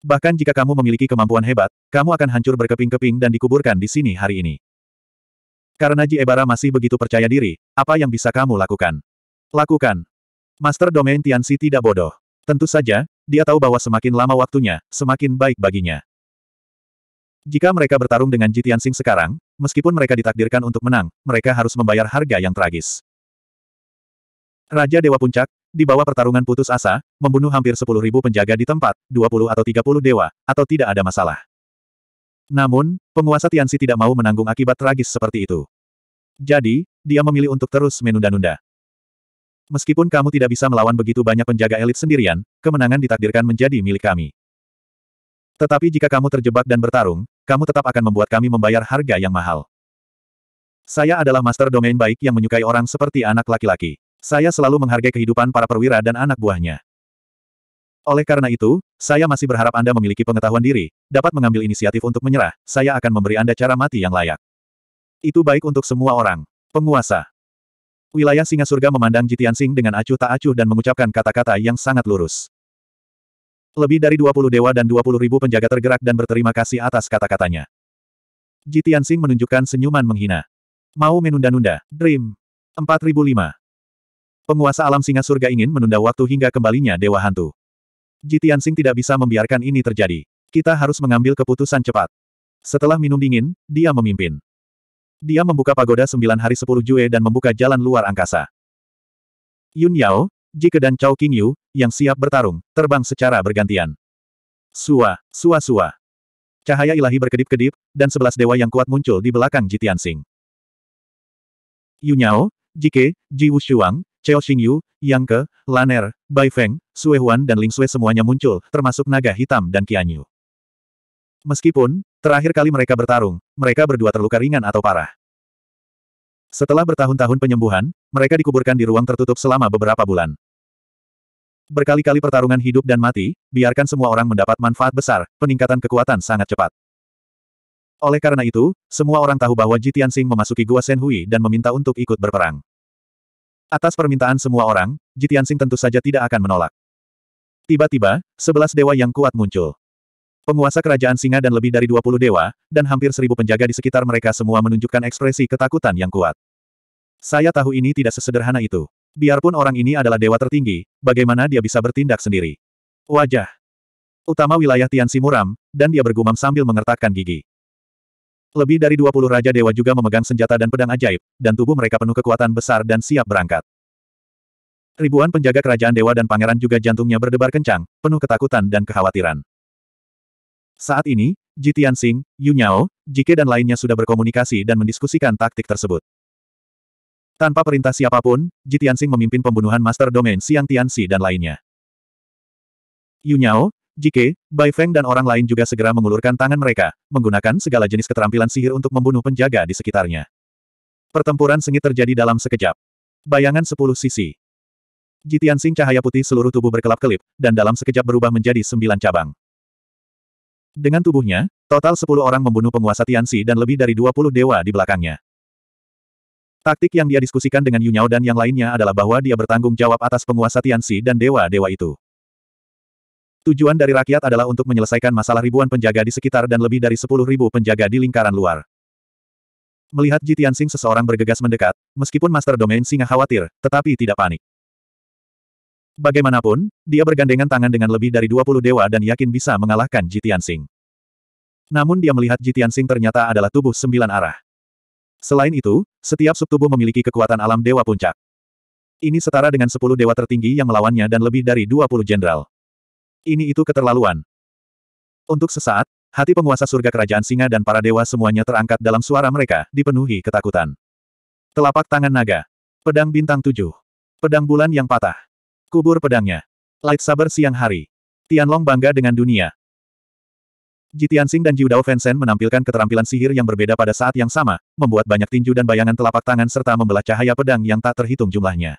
Bahkan jika kamu memiliki kemampuan hebat, kamu akan hancur berkeping-keping dan dikuburkan di sini hari ini. Karena Ji Ebara masih begitu percaya diri, apa yang bisa kamu lakukan? Lakukan. Master Domain Tianxi tidak bodoh. Tentu saja, dia tahu bahwa semakin lama waktunya, semakin baik baginya. Jika mereka bertarung dengan Jitian Sing sekarang, meskipun mereka ditakdirkan untuk menang, mereka harus membayar harga yang tragis. Raja Dewa Puncak, di bawah pertarungan putus asa, membunuh hampir 10.000 penjaga di tempat, 20 atau 30 dewa, atau tidak ada masalah. Namun, penguasa Tianxi tidak mau menanggung akibat tragis seperti itu. Jadi, dia memilih untuk terus menunda-nunda. Meskipun kamu tidak bisa melawan begitu banyak penjaga elit sendirian, kemenangan ditakdirkan menjadi milik kami. Tetapi jika kamu terjebak dan bertarung, kamu tetap akan membuat kami membayar harga yang mahal. Saya adalah master domain baik yang menyukai orang seperti anak laki-laki. Saya selalu menghargai kehidupan para perwira dan anak buahnya. Oleh karena itu, saya masih berharap Anda memiliki pengetahuan diri, dapat mengambil inisiatif untuk menyerah, saya akan memberi Anda cara mati yang layak. Itu baik untuk semua orang. Penguasa. Wilayah singa surga memandang Jitian Sing dengan acuh tak acuh dan mengucapkan kata-kata yang sangat lurus. Lebih dari 20 dewa dan 20 ribu penjaga tergerak dan berterima kasih atas kata-katanya. Jitian Sing menunjukkan senyuman menghina. Mau menunda-nunda, Dream. 4005. Penguasa alam singa surga ingin menunda waktu hingga kembalinya dewa hantu. Jitian Sing tidak bisa membiarkan ini terjadi. Kita harus mengambil keputusan cepat. Setelah minum dingin, dia memimpin. Dia membuka pagoda sembilan hari sepuluh Jue dan membuka jalan luar angkasa. Yun Yao, Jike dan Chao Yu, yang siap bertarung, terbang secara bergantian. Sua, sua sua. Cahaya ilahi berkedip-kedip, dan sebelas dewa yang kuat muncul di belakang Jitian Sing. Yun Yao, Jike, Ji Wushuang, Xing Yu, Yang Ke, Lan Er, Bai Feng, Sue Huan dan Ling Sue semuanya muncul, termasuk naga hitam dan Yu. Meskipun, Terakhir kali mereka bertarung, mereka berdua terluka ringan atau parah. Setelah bertahun-tahun penyembuhan, mereka dikuburkan di ruang tertutup selama beberapa bulan. Berkali-kali pertarungan hidup dan mati, biarkan semua orang mendapat manfaat besar, peningkatan kekuatan sangat cepat. Oleh karena itu, semua orang tahu bahwa Jitian Sing memasuki Gua Senhui dan meminta untuk ikut berperang. Atas permintaan semua orang, Jitian Sing tentu saja tidak akan menolak. Tiba-tiba, sebelas dewa yang kuat muncul penguasa kerajaan singa dan lebih dari 20 dewa, dan hampir seribu penjaga di sekitar mereka semua menunjukkan ekspresi ketakutan yang kuat. Saya tahu ini tidak sesederhana itu. Biarpun orang ini adalah dewa tertinggi, bagaimana dia bisa bertindak sendiri? Wajah. Utama wilayah Tianxi muram, dan dia bergumam sambil mengertakkan gigi. Lebih dari 20 Raja Dewa juga memegang senjata dan pedang ajaib, dan tubuh mereka penuh kekuatan besar dan siap berangkat. Ribuan penjaga kerajaan dewa dan pangeran juga jantungnya berdebar kencang, penuh ketakutan dan kekhawatiran. Saat ini, Ji Tianxing, Yu Nyao, Jike dan lainnya sudah berkomunikasi dan mendiskusikan taktik tersebut. Tanpa perintah siapapun, Ji Tianxing memimpin pembunuhan Master Domain Xiang Tianxi dan lainnya. Yu Nyao, Jike, Bai Feng dan orang lain juga segera mengulurkan tangan mereka, menggunakan segala jenis keterampilan sihir untuk membunuh penjaga di sekitarnya. Pertempuran sengit terjadi dalam sekejap. Bayangan sepuluh sisi. Jitian Sing cahaya putih seluruh tubuh berkelap-kelip, dan dalam sekejap berubah menjadi sembilan cabang. Dengan tubuhnya, total 10 orang membunuh penguasa Tianxi dan lebih dari 20 dewa di belakangnya. Taktik yang dia diskusikan dengan Yunyao dan yang lainnya adalah bahwa dia bertanggung jawab atas penguasa Tianxi dan dewa-dewa itu. Tujuan dari rakyat adalah untuk menyelesaikan masalah ribuan penjaga di sekitar dan lebih dari sepuluh ribu penjaga di lingkaran luar. Melihat Ji Tianxing seseorang bergegas mendekat, meskipun Master Domain Singa khawatir, tetapi tidak panik. Bagaimanapun, dia bergandengan tangan dengan lebih dari 20 dewa dan yakin bisa mengalahkan Jitian Sing. Namun dia melihat Jitian Sing ternyata adalah tubuh sembilan arah. Selain itu, setiap subtubuh memiliki kekuatan alam dewa puncak. Ini setara dengan 10 dewa tertinggi yang melawannya dan lebih dari 20 jenderal. Ini itu keterlaluan. Untuk sesaat, hati penguasa surga kerajaan singa dan para dewa semuanya terangkat dalam suara mereka, dipenuhi ketakutan. Telapak tangan naga. Pedang bintang tujuh. Pedang bulan yang patah. Kubur pedangnya. light saber siang hari. Tianlong bangga dengan dunia. Ji Tianxing dan Dao Vincent menampilkan keterampilan sihir yang berbeda pada saat yang sama, membuat banyak tinju dan bayangan telapak tangan serta membelah cahaya pedang yang tak terhitung jumlahnya.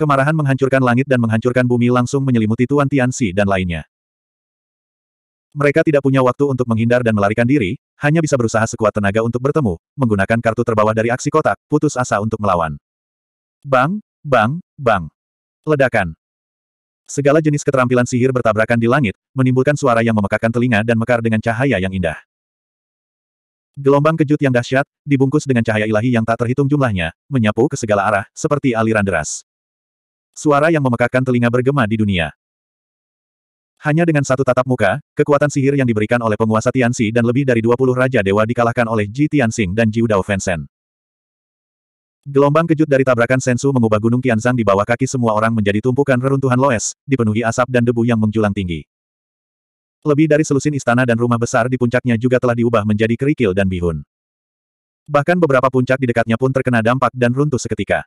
Kemarahan menghancurkan langit dan menghancurkan bumi langsung menyelimuti Tuan Tianxi dan lainnya. Mereka tidak punya waktu untuk menghindar dan melarikan diri, hanya bisa berusaha sekuat tenaga untuk bertemu, menggunakan kartu terbawah dari aksi kotak, putus asa untuk melawan. Bang, bang, bang. Ledakan. Segala jenis keterampilan sihir bertabrakan di langit, menimbulkan suara yang memekakan telinga dan mekar dengan cahaya yang indah. Gelombang kejut yang dahsyat, dibungkus dengan cahaya ilahi yang tak terhitung jumlahnya, menyapu ke segala arah, seperti aliran deras. Suara yang memekakan telinga bergema di dunia. Hanya dengan satu tatap muka, kekuatan sihir yang diberikan oleh penguasa Tianxi dan lebih dari 20 Raja Dewa dikalahkan oleh Ji Tianxing dan Jiu Dao Fensen. Gelombang kejut dari tabrakan Sensu mengubah Gunung Kianzang di bawah kaki semua orang menjadi tumpukan reruntuhan loes, dipenuhi asap dan debu yang menjulang tinggi. Lebih dari selusin istana dan rumah besar di puncaknya juga telah diubah menjadi kerikil dan bihun. Bahkan beberapa puncak di dekatnya pun terkena dampak dan runtuh seketika.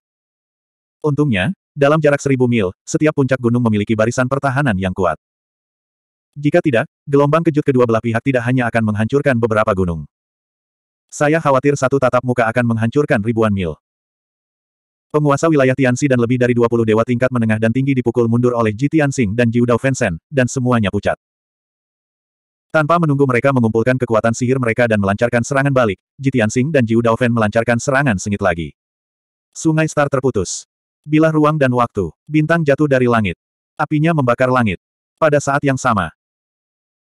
Untungnya, dalam jarak seribu mil, setiap puncak gunung memiliki barisan pertahanan yang kuat. Jika tidak, gelombang kejut kedua belah pihak tidak hanya akan menghancurkan beberapa gunung. Saya khawatir satu tatap muka akan menghancurkan ribuan mil. Penguasa wilayah Tianxi dan lebih dari 20 dewa tingkat menengah dan tinggi dipukul mundur oleh Ji Tianxing dan Jiu Dao Fensen, dan semuanya pucat. Tanpa menunggu mereka mengumpulkan kekuatan sihir mereka dan melancarkan serangan balik, Ji Tianxing dan Jiu Fen melancarkan serangan sengit lagi. Sungai Star terputus. bilah ruang dan waktu, bintang jatuh dari langit. Apinya membakar langit. Pada saat yang sama.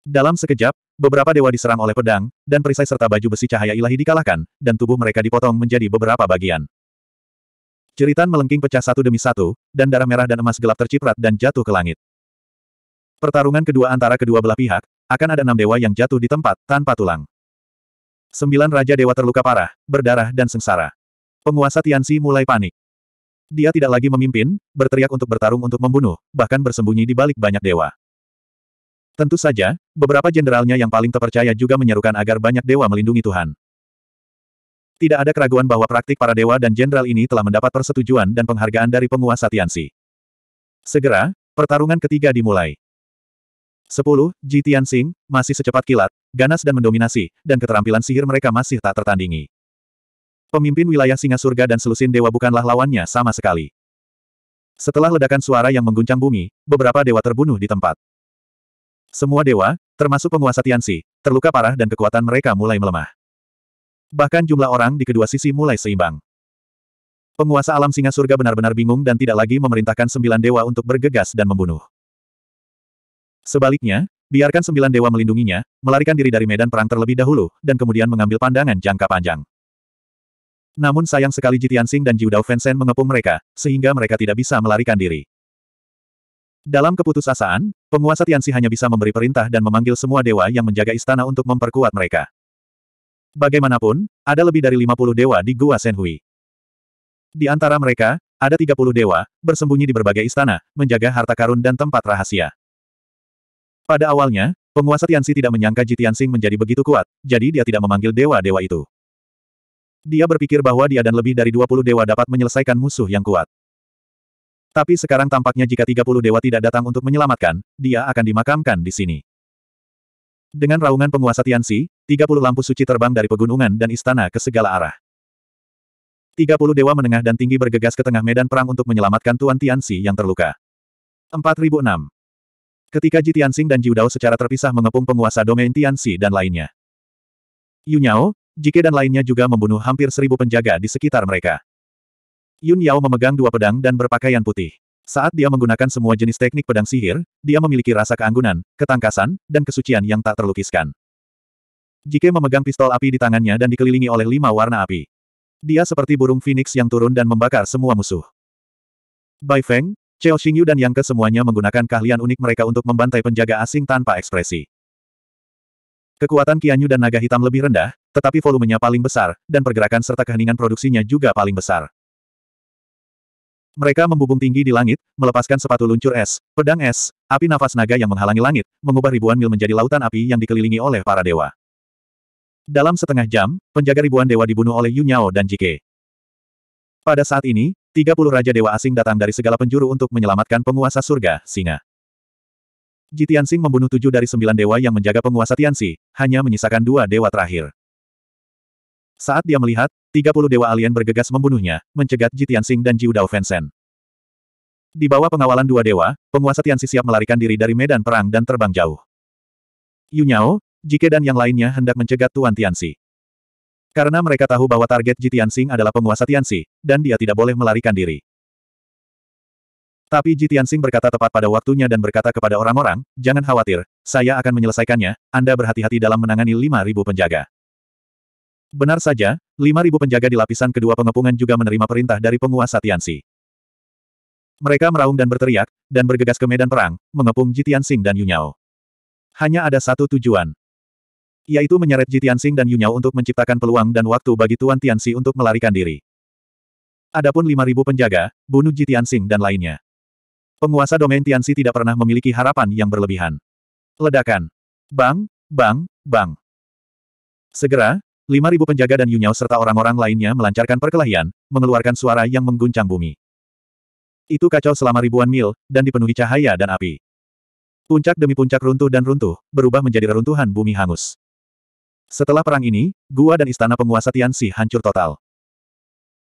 Dalam sekejap, beberapa dewa diserang oleh pedang, dan perisai serta baju besi cahaya ilahi dikalahkan, dan tubuh mereka dipotong menjadi beberapa bagian. Ceritan melengking pecah satu demi satu, dan darah merah dan emas gelap terciprat dan jatuh ke langit. Pertarungan kedua antara kedua belah pihak, akan ada enam dewa yang jatuh di tempat, tanpa tulang. Sembilan raja dewa terluka parah, berdarah dan sengsara. Penguasa Tiansi mulai panik. Dia tidak lagi memimpin, berteriak untuk bertarung untuk membunuh, bahkan bersembunyi di balik banyak dewa. Tentu saja, beberapa jenderalnya yang paling terpercaya juga menyerukan agar banyak dewa melindungi Tuhan. Tidak ada keraguan bahwa praktik para dewa dan jenderal ini telah mendapat persetujuan dan penghargaan dari penguasa Tianxi. Segera, pertarungan ketiga dimulai. 10. Ji Tianxing, masih secepat kilat, ganas dan mendominasi, dan keterampilan sihir mereka masih tak tertandingi. Pemimpin wilayah singa surga dan selusin dewa bukanlah lawannya sama sekali. Setelah ledakan suara yang mengguncang bumi, beberapa dewa terbunuh di tempat. Semua dewa, termasuk penguasa Tianxi, terluka parah dan kekuatan mereka mulai melemah. Bahkan jumlah orang di kedua sisi mulai seimbang. Penguasa alam singa surga benar-benar bingung dan tidak lagi memerintahkan sembilan dewa untuk bergegas dan membunuh. Sebaliknya, biarkan sembilan dewa melindunginya, melarikan diri dari medan perang terlebih dahulu, dan kemudian mengambil pandangan jangka panjang. Namun sayang sekali Jitian Sing dan Jiudao Fensen mengepung mereka, sehingga mereka tidak bisa melarikan diri. Dalam keputusasaan, penguasa Tianxi hanya bisa memberi perintah dan memanggil semua dewa yang menjaga istana untuk memperkuat mereka. Bagaimanapun, ada lebih dari 50 dewa di Gua Senhui. Di antara mereka, ada 30 dewa, bersembunyi di berbagai istana, menjaga harta karun dan tempat rahasia. Pada awalnya, penguasa Tianxi tidak menyangka Ji Tianxing menjadi begitu kuat, jadi dia tidak memanggil dewa-dewa itu. Dia berpikir bahwa dia dan lebih dari 20 dewa dapat menyelesaikan musuh yang kuat. Tapi sekarang tampaknya jika 30 dewa tidak datang untuk menyelamatkan, dia akan dimakamkan di sini. Dengan raungan penguasa Tianxi, 30 lampu suci terbang dari pegunungan dan istana ke segala arah. 30 dewa menengah dan tinggi bergegas ke tengah medan perang untuk menyelamatkan Tuan Tianxi yang terluka. 4006. Ketika Ji Tianxing dan Jiu Dao secara terpisah mengepung penguasa domain Tianxi dan lainnya. Yun Yao, Jike dan lainnya juga membunuh hampir seribu penjaga di sekitar mereka. Yun Yao memegang dua pedang dan berpakaian putih. Saat dia menggunakan semua jenis teknik pedang sihir, dia memiliki rasa keanggunan, ketangkasan, dan kesucian yang tak terlukiskan. Jike memegang pistol api di tangannya dan dikelilingi oleh lima warna api. Dia seperti burung phoenix yang turun dan membakar semua musuh. Bai Feng, Cheo Xingyu dan Yang Ke semuanya menggunakan keahlian unik mereka untuk membantai penjaga asing tanpa ekspresi. Kekuatan Qianyu dan naga hitam lebih rendah, tetapi volumenya paling besar, dan pergerakan serta keheningan produksinya juga paling besar. Mereka membubung tinggi di langit, melepaskan sepatu luncur es, pedang es, api nafas naga yang menghalangi langit, mengubah ribuan mil menjadi lautan api yang dikelilingi oleh para dewa. Dalam setengah jam, penjaga ribuan dewa dibunuh oleh Yunyao dan Jike. Pada saat ini, 30 raja dewa asing datang dari segala penjuru untuk menyelamatkan penguasa surga, singa. Ji Tianxing membunuh tujuh dari sembilan dewa yang menjaga penguasa Tianxi, hanya menyisakan dua dewa terakhir. Saat dia melihat, 30 dewa alien bergegas membunuhnya, mencegat Ji Tianxing dan Ji Udao Fensen. Di bawah pengawalan dua dewa, penguasa Tianxi siap melarikan diri dari medan perang dan terbang jauh. Yu Nyao, Jike dan yang lainnya hendak mencegat Tuan Tianxi. Karena mereka tahu bahwa target Ji Tianxing adalah penguasa Tianxi, dan dia tidak boleh melarikan diri. Tapi Ji Tianxing berkata tepat pada waktunya dan berkata kepada orang-orang, jangan khawatir, saya akan menyelesaikannya, Anda berhati-hati dalam menangani 5.000 penjaga. Benar saja, 5.000 penjaga di lapisan kedua pengepungan juga menerima perintah dari penguasa Tianxi. Mereka meraung dan berteriak, dan bergegas ke medan perang, mengepung Ji Tianxing dan Yunyao. Hanya ada satu tujuan. Yaitu menyeret Ji Tianxing dan Yunyao untuk menciptakan peluang dan waktu bagi Tuan Tianxi untuk melarikan diri. Adapun 5.000 penjaga, bunuh Ji Tianxing dan lainnya. Penguasa domain Tianxi tidak pernah memiliki harapan yang berlebihan. Ledakan. Bang, bang, bang. Segera, Lima ribu penjaga dan Yunyao serta orang-orang lainnya melancarkan perkelahian, mengeluarkan suara yang mengguncang bumi. Itu kacau selama ribuan mil, dan dipenuhi cahaya dan api. Puncak demi puncak runtuh dan runtuh, berubah menjadi reruntuhan bumi hangus. Setelah perang ini, gua dan istana penguasa Tianxi hancur total.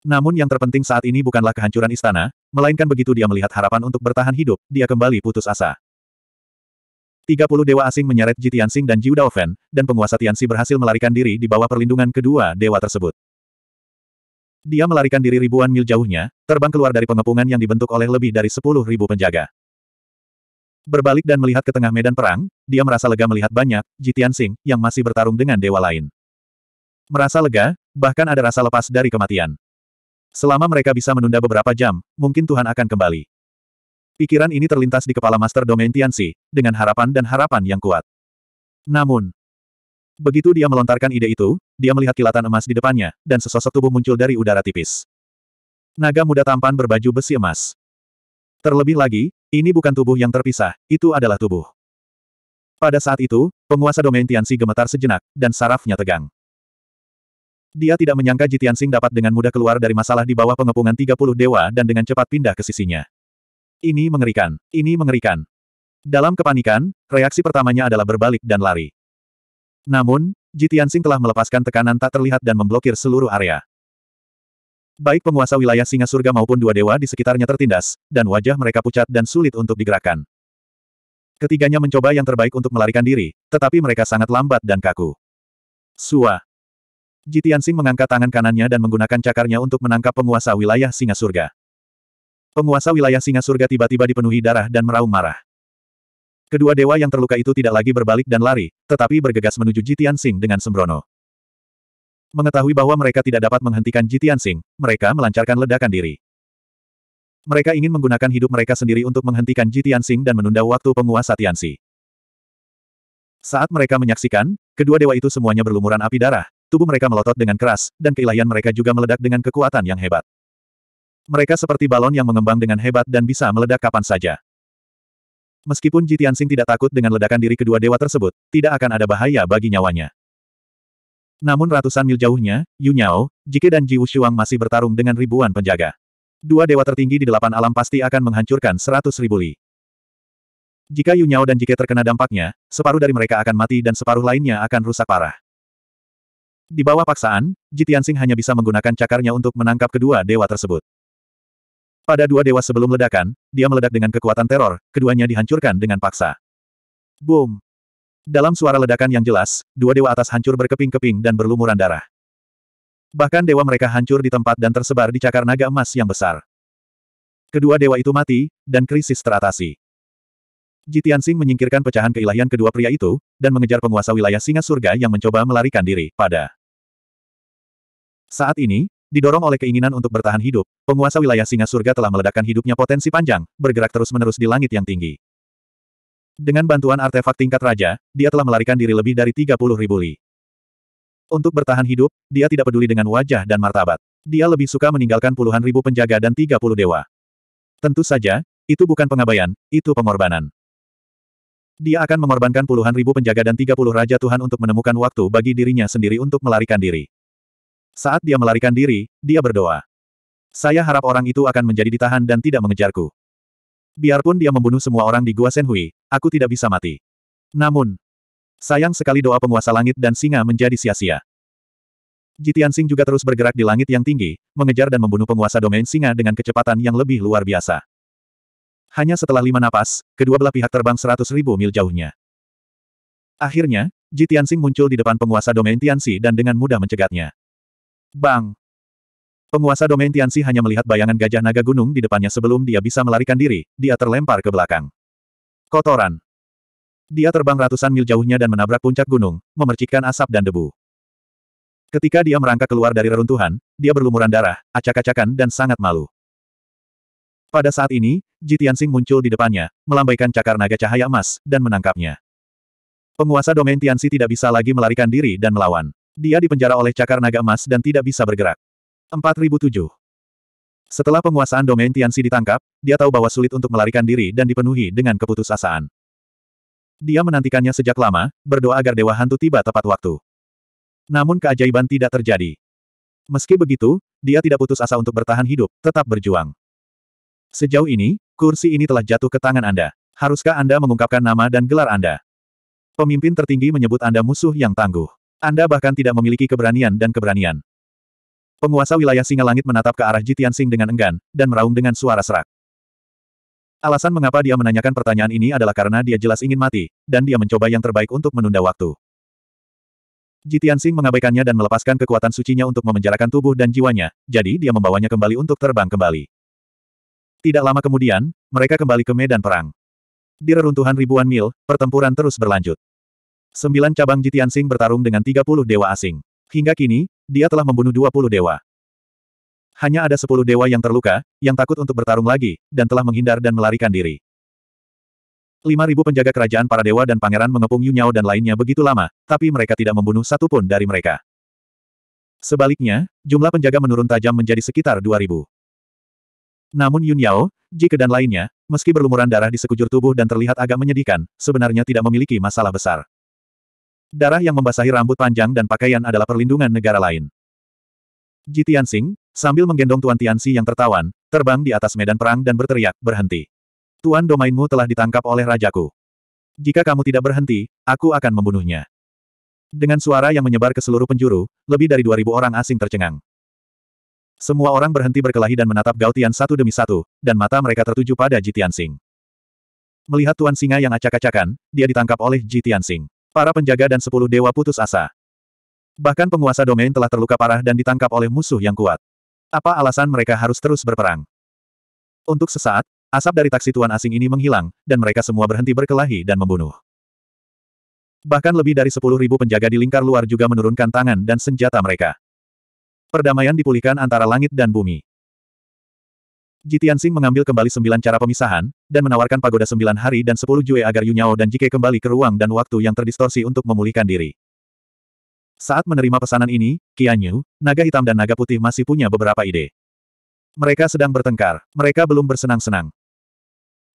Namun yang terpenting saat ini bukanlah kehancuran istana, melainkan begitu dia melihat harapan untuk bertahan hidup, dia kembali putus asa. 30 dewa asing menyeret Ji Tianxing dan Jiu Daofen, dan penguasa Tianxi berhasil melarikan diri di bawah perlindungan kedua dewa tersebut. Dia melarikan diri ribuan mil jauhnya, terbang keluar dari pengepungan yang dibentuk oleh lebih dari 10.000 penjaga. Berbalik dan melihat ke tengah medan perang, dia merasa lega melihat banyak, Ji Tianxing, yang masih bertarung dengan dewa lain. Merasa lega, bahkan ada rasa lepas dari kematian. Selama mereka bisa menunda beberapa jam, mungkin Tuhan akan kembali. Pikiran ini terlintas di kepala Master Domain Tianxi, dengan harapan dan harapan yang kuat. Namun, begitu dia melontarkan ide itu, dia melihat kilatan emas di depannya, dan sesosok tubuh muncul dari udara tipis. Naga muda tampan berbaju besi emas. Terlebih lagi, ini bukan tubuh yang terpisah, itu adalah tubuh. Pada saat itu, penguasa domain Tianxi gemetar sejenak, dan sarafnya tegang. Dia tidak menyangka Jitian Jitiansing dapat dengan mudah keluar dari masalah di bawah pengepungan 30 dewa dan dengan cepat pindah ke sisinya. Ini mengerikan, ini mengerikan. Dalam kepanikan, reaksi pertamanya adalah berbalik dan lari. Namun, Jitian Sing telah melepaskan tekanan tak terlihat dan memblokir seluruh area. Baik penguasa wilayah singa surga maupun dua dewa di sekitarnya tertindas, dan wajah mereka pucat dan sulit untuk digerakkan. Ketiganya mencoba yang terbaik untuk melarikan diri, tetapi mereka sangat lambat dan kaku. Sua. Jitiansing mengangkat tangan kanannya dan menggunakan cakarnya untuk menangkap penguasa wilayah singa surga. Penguasa wilayah singa surga tiba-tiba dipenuhi darah dan meraung marah. Kedua dewa yang terluka itu tidak lagi berbalik dan lari, tetapi bergegas menuju Jitian Sing dengan sembrono. Mengetahui bahwa mereka tidak dapat menghentikan Jitian Sing, mereka melancarkan ledakan diri. Mereka ingin menggunakan hidup mereka sendiri untuk menghentikan Jitian Sing dan menunda waktu penguasa Tianxi. Saat mereka menyaksikan, kedua dewa itu semuanya berlumuran api darah, tubuh mereka melotot dengan keras, dan keilahian mereka juga meledak dengan kekuatan yang hebat. Mereka seperti balon yang mengembang dengan hebat dan bisa meledak kapan saja. Meskipun Jitiansing tidak takut dengan ledakan diri kedua dewa tersebut, tidak akan ada bahaya bagi nyawanya. Namun ratusan mil jauhnya, Yu Nyao, Jike dan Ji Wushuang masih bertarung dengan ribuan penjaga. Dua dewa tertinggi di delapan alam pasti akan menghancurkan seratus ribu li. Jika Yu Nyao dan Jike terkena dampaknya, separuh dari mereka akan mati dan separuh lainnya akan rusak parah. Di bawah paksaan, Jitiansing hanya bisa menggunakan cakarnya untuk menangkap kedua dewa tersebut. Pada dua dewa sebelum ledakan, dia meledak dengan kekuatan teror, keduanya dihancurkan dengan paksa. Boom! Dalam suara ledakan yang jelas, dua dewa atas hancur berkeping-keping dan berlumuran darah. Bahkan dewa mereka hancur di tempat dan tersebar di cakar naga emas yang besar. Kedua dewa itu mati, dan krisis teratasi. Jitian Sing menyingkirkan pecahan keilahian kedua pria itu, dan mengejar penguasa wilayah singa surga yang mencoba melarikan diri, pada. Saat ini, Didorong oleh keinginan untuk bertahan hidup, penguasa wilayah singa surga telah meledakkan hidupnya potensi panjang, bergerak terus-menerus di langit yang tinggi. Dengan bantuan artefak tingkat raja, dia telah melarikan diri lebih dari 30 ribu li. Untuk bertahan hidup, dia tidak peduli dengan wajah dan martabat. Dia lebih suka meninggalkan puluhan ribu penjaga dan 30 dewa. Tentu saja, itu bukan pengabaian, itu pengorbanan. Dia akan mengorbankan puluhan ribu penjaga dan 30 raja Tuhan untuk menemukan waktu bagi dirinya sendiri untuk melarikan diri. Saat dia melarikan diri, dia berdoa. Saya harap orang itu akan menjadi ditahan dan tidak mengejarku. Biarpun dia membunuh semua orang di Gua Senhui, aku tidak bisa mati. Namun, sayang sekali doa penguasa langit dan singa menjadi sia-sia. Jitian Sing juga terus bergerak di langit yang tinggi, mengejar dan membunuh penguasa domain singa dengan kecepatan yang lebih luar biasa. Hanya setelah lima napas, kedua belah pihak terbang seratus ribu mil jauhnya. Akhirnya, Jitian Sing muncul di depan penguasa domain Tianxi dan dengan mudah mencegatnya. Bang! Penguasa domain Tianxi hanya melihat bayangan gajah naga gunung di depannya sebelum dia bisa melarikan diri, dia terlempar ke belakang. Kotoran! Dia terbang ratusan mil jauhnya dan menabrak puncak gunung, memercikkan asap dan debu. Ketika dia merangkak keluar dari reruntuhan, dia berlumuran darah, acak-acakan dan sangat malu. Pada saat ini, Tianxing muncul di depannya, melambaikan cakar naga cahaya emas, dan menangkapnya. Penguasa domain Tianxi tidak bisa lagi melarikan diri dan melawan dia dipenjara oleh cakar naga emas dan tidak bisa bergerak. 4007 Setelah penguasaan domain Tianxi ditangkap, dia tahu bahwa sulit untuk melarikan diri dan dipenuhi dengan keputusasaan. Dia menantikannya sejak lama, berdoa agar Dewa Hantu tiba tepat waktu. Namun keajaiban tidak terjadi. Meski begitu, dia tidak putus asa untuk bertahan hidup, tetap berjuang. Sejauh ini, kursi ini telah jatuh ke tangan Anda. Haruskah Anda mengungkapkan nama dan gelar Anda? Pemimpin tertinggi menyebut Anda musuh yang tangguh. Anda bahkan tidak memiliki keberanian dan keberanian. Penguasa wilayah Singa Langit menatap ke arah Jitian Sing dengan enggan, dan meraung dengan suara serak. Alasan mengapa dia menanyakan pertanyaan ini adalah karena dia jelas ingin mati, dan dia mencoba yang terbaik untuk menunda waktu. Jitian Sing mengabaikannya dan melepaskan kekuatan sucinya untuk memenjarakan tubuh dan jiwanya, jadi dia membawanya kembali untuk terbang kembali. Tidak lama kemudian, mereka kembali ke medan perang. Di reruntuhan ribuan mil, pertempuran terus berlanjut. Sembilan cabang Jitian Sing bertarung dengan 30 dewa asing. Hingga kini, dia telah membunuh 20 dewa. Hanya ada 10 dewa yang terluka, yang takut untuk bertarung lagi, dan telah menghindar dan melarikan diri. 5.000 penjaga kerajaan para dewa dan pangeran mengepung Yu Nyao dan lainnya begitu lama, tapi mereka tidak membunuh satupun dari mereka. Sebaliknya, jumlah penjaga menurun tajam menjadi sekitar 2.000. Namun Yun Yao, Jike dan lainnya, meski berlumuran darah di sekujur tubuh dan terlihat agak menyedihkan, sebenarnya tidak memiliki masalah besar. Darah yang membasahi rambut panjang dan pakaian adalah perlindungan negara lain. Ji Tianxing, sambil menggendong Tuan Tianxi yang tertawan, terbang di atas medan perang dan berteriak, berhenti. Tuan domainmu telah ditangkap oleh rajaku. Jika kamu tidak berhenti, aku akan membunuhnya. Dengan suara yang menyebar ke seluruh penjuru, lebih dari 2000 orang asing tercengang. Semua orang berhenti berkelahi dan menatap Gautian satu demi satu, dan mata mereka tertuju pada Ji Tianxing. Melihat Tuan Singa yang acak-acakan, dia ditangkap oleh Ji Tianxing. Para penjaga dan sepuluh dewa putus asa. Bahkan penguasa domain telah terluka parah dan ditangkap oleh musuh yang kuat. Apa alasan mereka harus terus berperang? Untuk sesaat, asap dari taksi tuan asing ini menghilang, dan mereka semua berhenti berkelahi dan membunuh. Bahkan lebih dari sepuluh ribu penjaga di lingkar luar juga menurunkan tangan dan senjata mereka. Perdamaian dipulihkan antara langit dan bumi. Jitiansing mengambil kembali sembilan cara pemisahan, dan menawarkan pagoda sembilan hari dan sepuluh jue agar Yunyao dan Jike kembali ke ruang dan waktu yang terdistorsi untuk memulihkan diri. Saat menerima pesanan ini, Qianyu, naga hitam dan naga putih masih punya beberapa ide. Mereka sedang bertengkar, mereka belum bersenang-senang.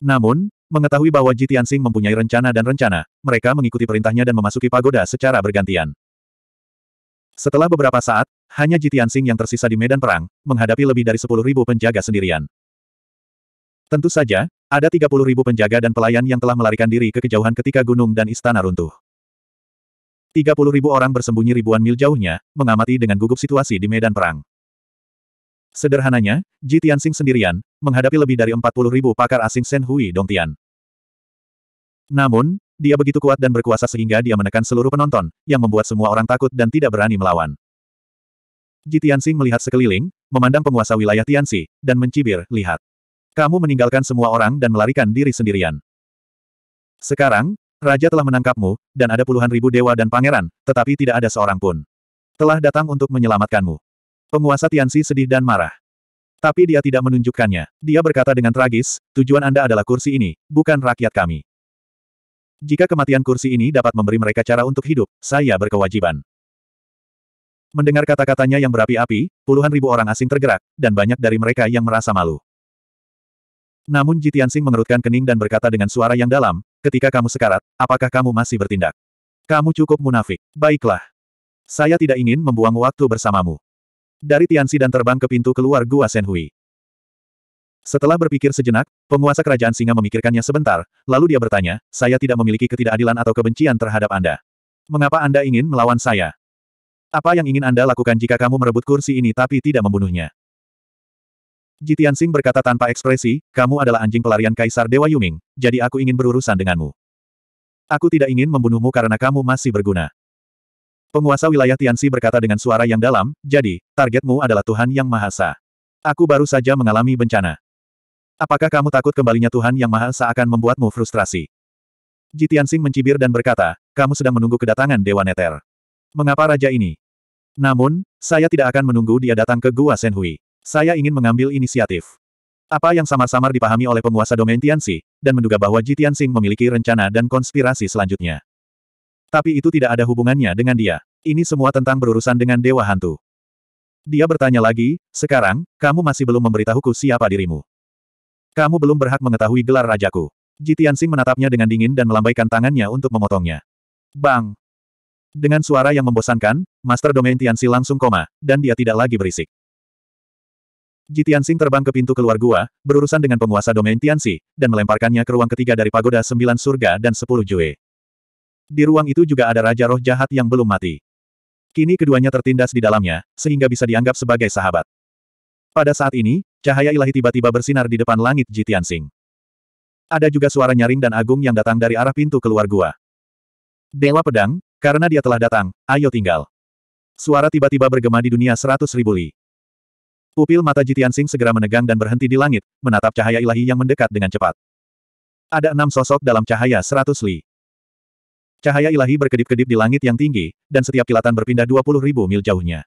Namun, mengetahui bahwa Jitiansing mempunyai rencana dan rencana, mereka mengikuti perintahnya dan memasuki pagoda secara bergantian. Setelah beberapa saat, hanya Jitian Sing yang tersisa di medan perang, menghadapi lebih dari 10.000 penjaga sendirian. Tentu saja, ada 30.000 penjaga dan pelayan yang telah melarikan diri ke kejauhan ketika gunung dan istana runtuh. 30.000 orang bersembunyi ribuan mil jauhnya, mengamati dengan gugup situasi di medan perang. Sederhananya, Jitian Sing sendirian, menghadapi lebih dari 40.000 pakar asing Shen Hui Dongtian. Namun, dia begitu kuat dan berkuasa sehingga dia menekan seluruh penonton, yang membuat semua orang takut dan tidak berani melawan. Ji Tianxing melihat sekeliling, memandang penguasa wilayah Tianxi, dan mencibir, lihat. Kamu meninggalkan semua orang dan melarikan diri sendirian. Sekarang, Raja telah menangkapmu, dan ada puluhan ribu dewa dan pangeran, tetapi tidak ada seorang pun. Telah datang untuk menyelamatkanmu. Penguasa Tianxi sedih dan marah. Tapi dia tidak menunjukkannya. Dia berkata dengan tragis, tujuan Anda adalah kursi ini, bukan rakyat kami. Jika kematian kursi ini dapat memberi mereka cara untuk hidup, saya berkewajiban. Mendengar kata-katanya yang berapi-api, puluhan ribu orang asing tergerak, dan banyak dari mereka yang merasa malu. Namun Tianxing mengerutkan kening dan berkata dengan suara yang dalam, ketika kamu sekarat, apakah kamu masih bertindak? Kamu cukup munafik. Baiklah. Saya tidak ingin membuang waktu bersamamu. Dari Tianxi dan terbang ke pintu keluar Gua Senhui. Setelah berpikir sejenak, penguasa kerajaan singa memikirkannya sebentar, lalu dia bertanya, saya tidak memiliki ketidakadilan atau kebencian terhadap Anda. Mengapa Anda ingin melawan saya? Apa yang ingin Anda lakukan jika kamu merebut kursi ini tapi tidak membunuhnya? Jitian Sing berkata tanpa ekspresi, kamu adalah anjing pelarian Kaisar Dewa Yuming, jadi aku ingin berurusan denganmu. Aku tidak ingin membunuhmu karena kamu masih berguna. Penguasa wilayah Tianxi berkata dengan suara yang dalam, jadi, targetmu adalah Tuhan Yang Mahasa. Aku baru saja mengalami bencana. Apakah kamu takut kembalinya Tuhan Yang Maha Esa akan membuatmu frustrasi? Jitiansing mencibir dan berkata, kamu sedang menunggu kedatangan Dewa Neter. Mengapa raja ini? Namun, saya tidak akan menunggu dia datang ke Gua Senhui. Saya ingin mengambil inisiatif. Apa yang samar-samar dipahami oleh penguasa domain Tianxi, dan menduga bahwa Jitiansing memiliki rencana dan konspirasi selanjutnya. Tapi itu tidak ada hubungannya dengan dia. Ini semua tentang berurusan dengan Dewa Hantu. Dia bertanya lagi, sekarang, kamu masih belum memberitahuku siapa dirimu. Kamu belum berhak mengetahui gelar rajaku. Jitian Sing menatapnya dengan dingin dan melambaikan tangannya untuk memotongnya. Bang! Dengan suara yang membosankan, Master Domain Tianxi langsung koma, dan dia tidak lagi berisik. Jitian Sing terbang ke pintu keluar gua, berurusan dengan penguasa domain Tianxi, dan melemparkannya ke ruang ketiga dari pagoda sembilan surga dan sepuluh jue. Di ruang itu juga ada raja roh jahat yang belum mati. Kini keduanya tertindas di dalamnya, sehingga bisa dianggap sebagai sahabat. Pada saat ini, cahaya ilahi tiba-tiba bersinar di depan langit Jitian Ada juga suara nyaring dan agung yang datang dari arah pintu keluar gua. Dewa pedang, karena dia telah datang, ayo tinggal. Suara tiba-tiba bergema di dunia seratus ribu li. Pupil mata Jitian segera menegang dan berhenti di langit, menatap cahaya ilahi yang mendekat dengan cepat. Ada enam sosok dalam cahaya seratus li. Cahaya ilahi berkedip-kedip di langit yang tinggi, dan setiap kilatan berpindah dua puluh ribu mil jauhnya.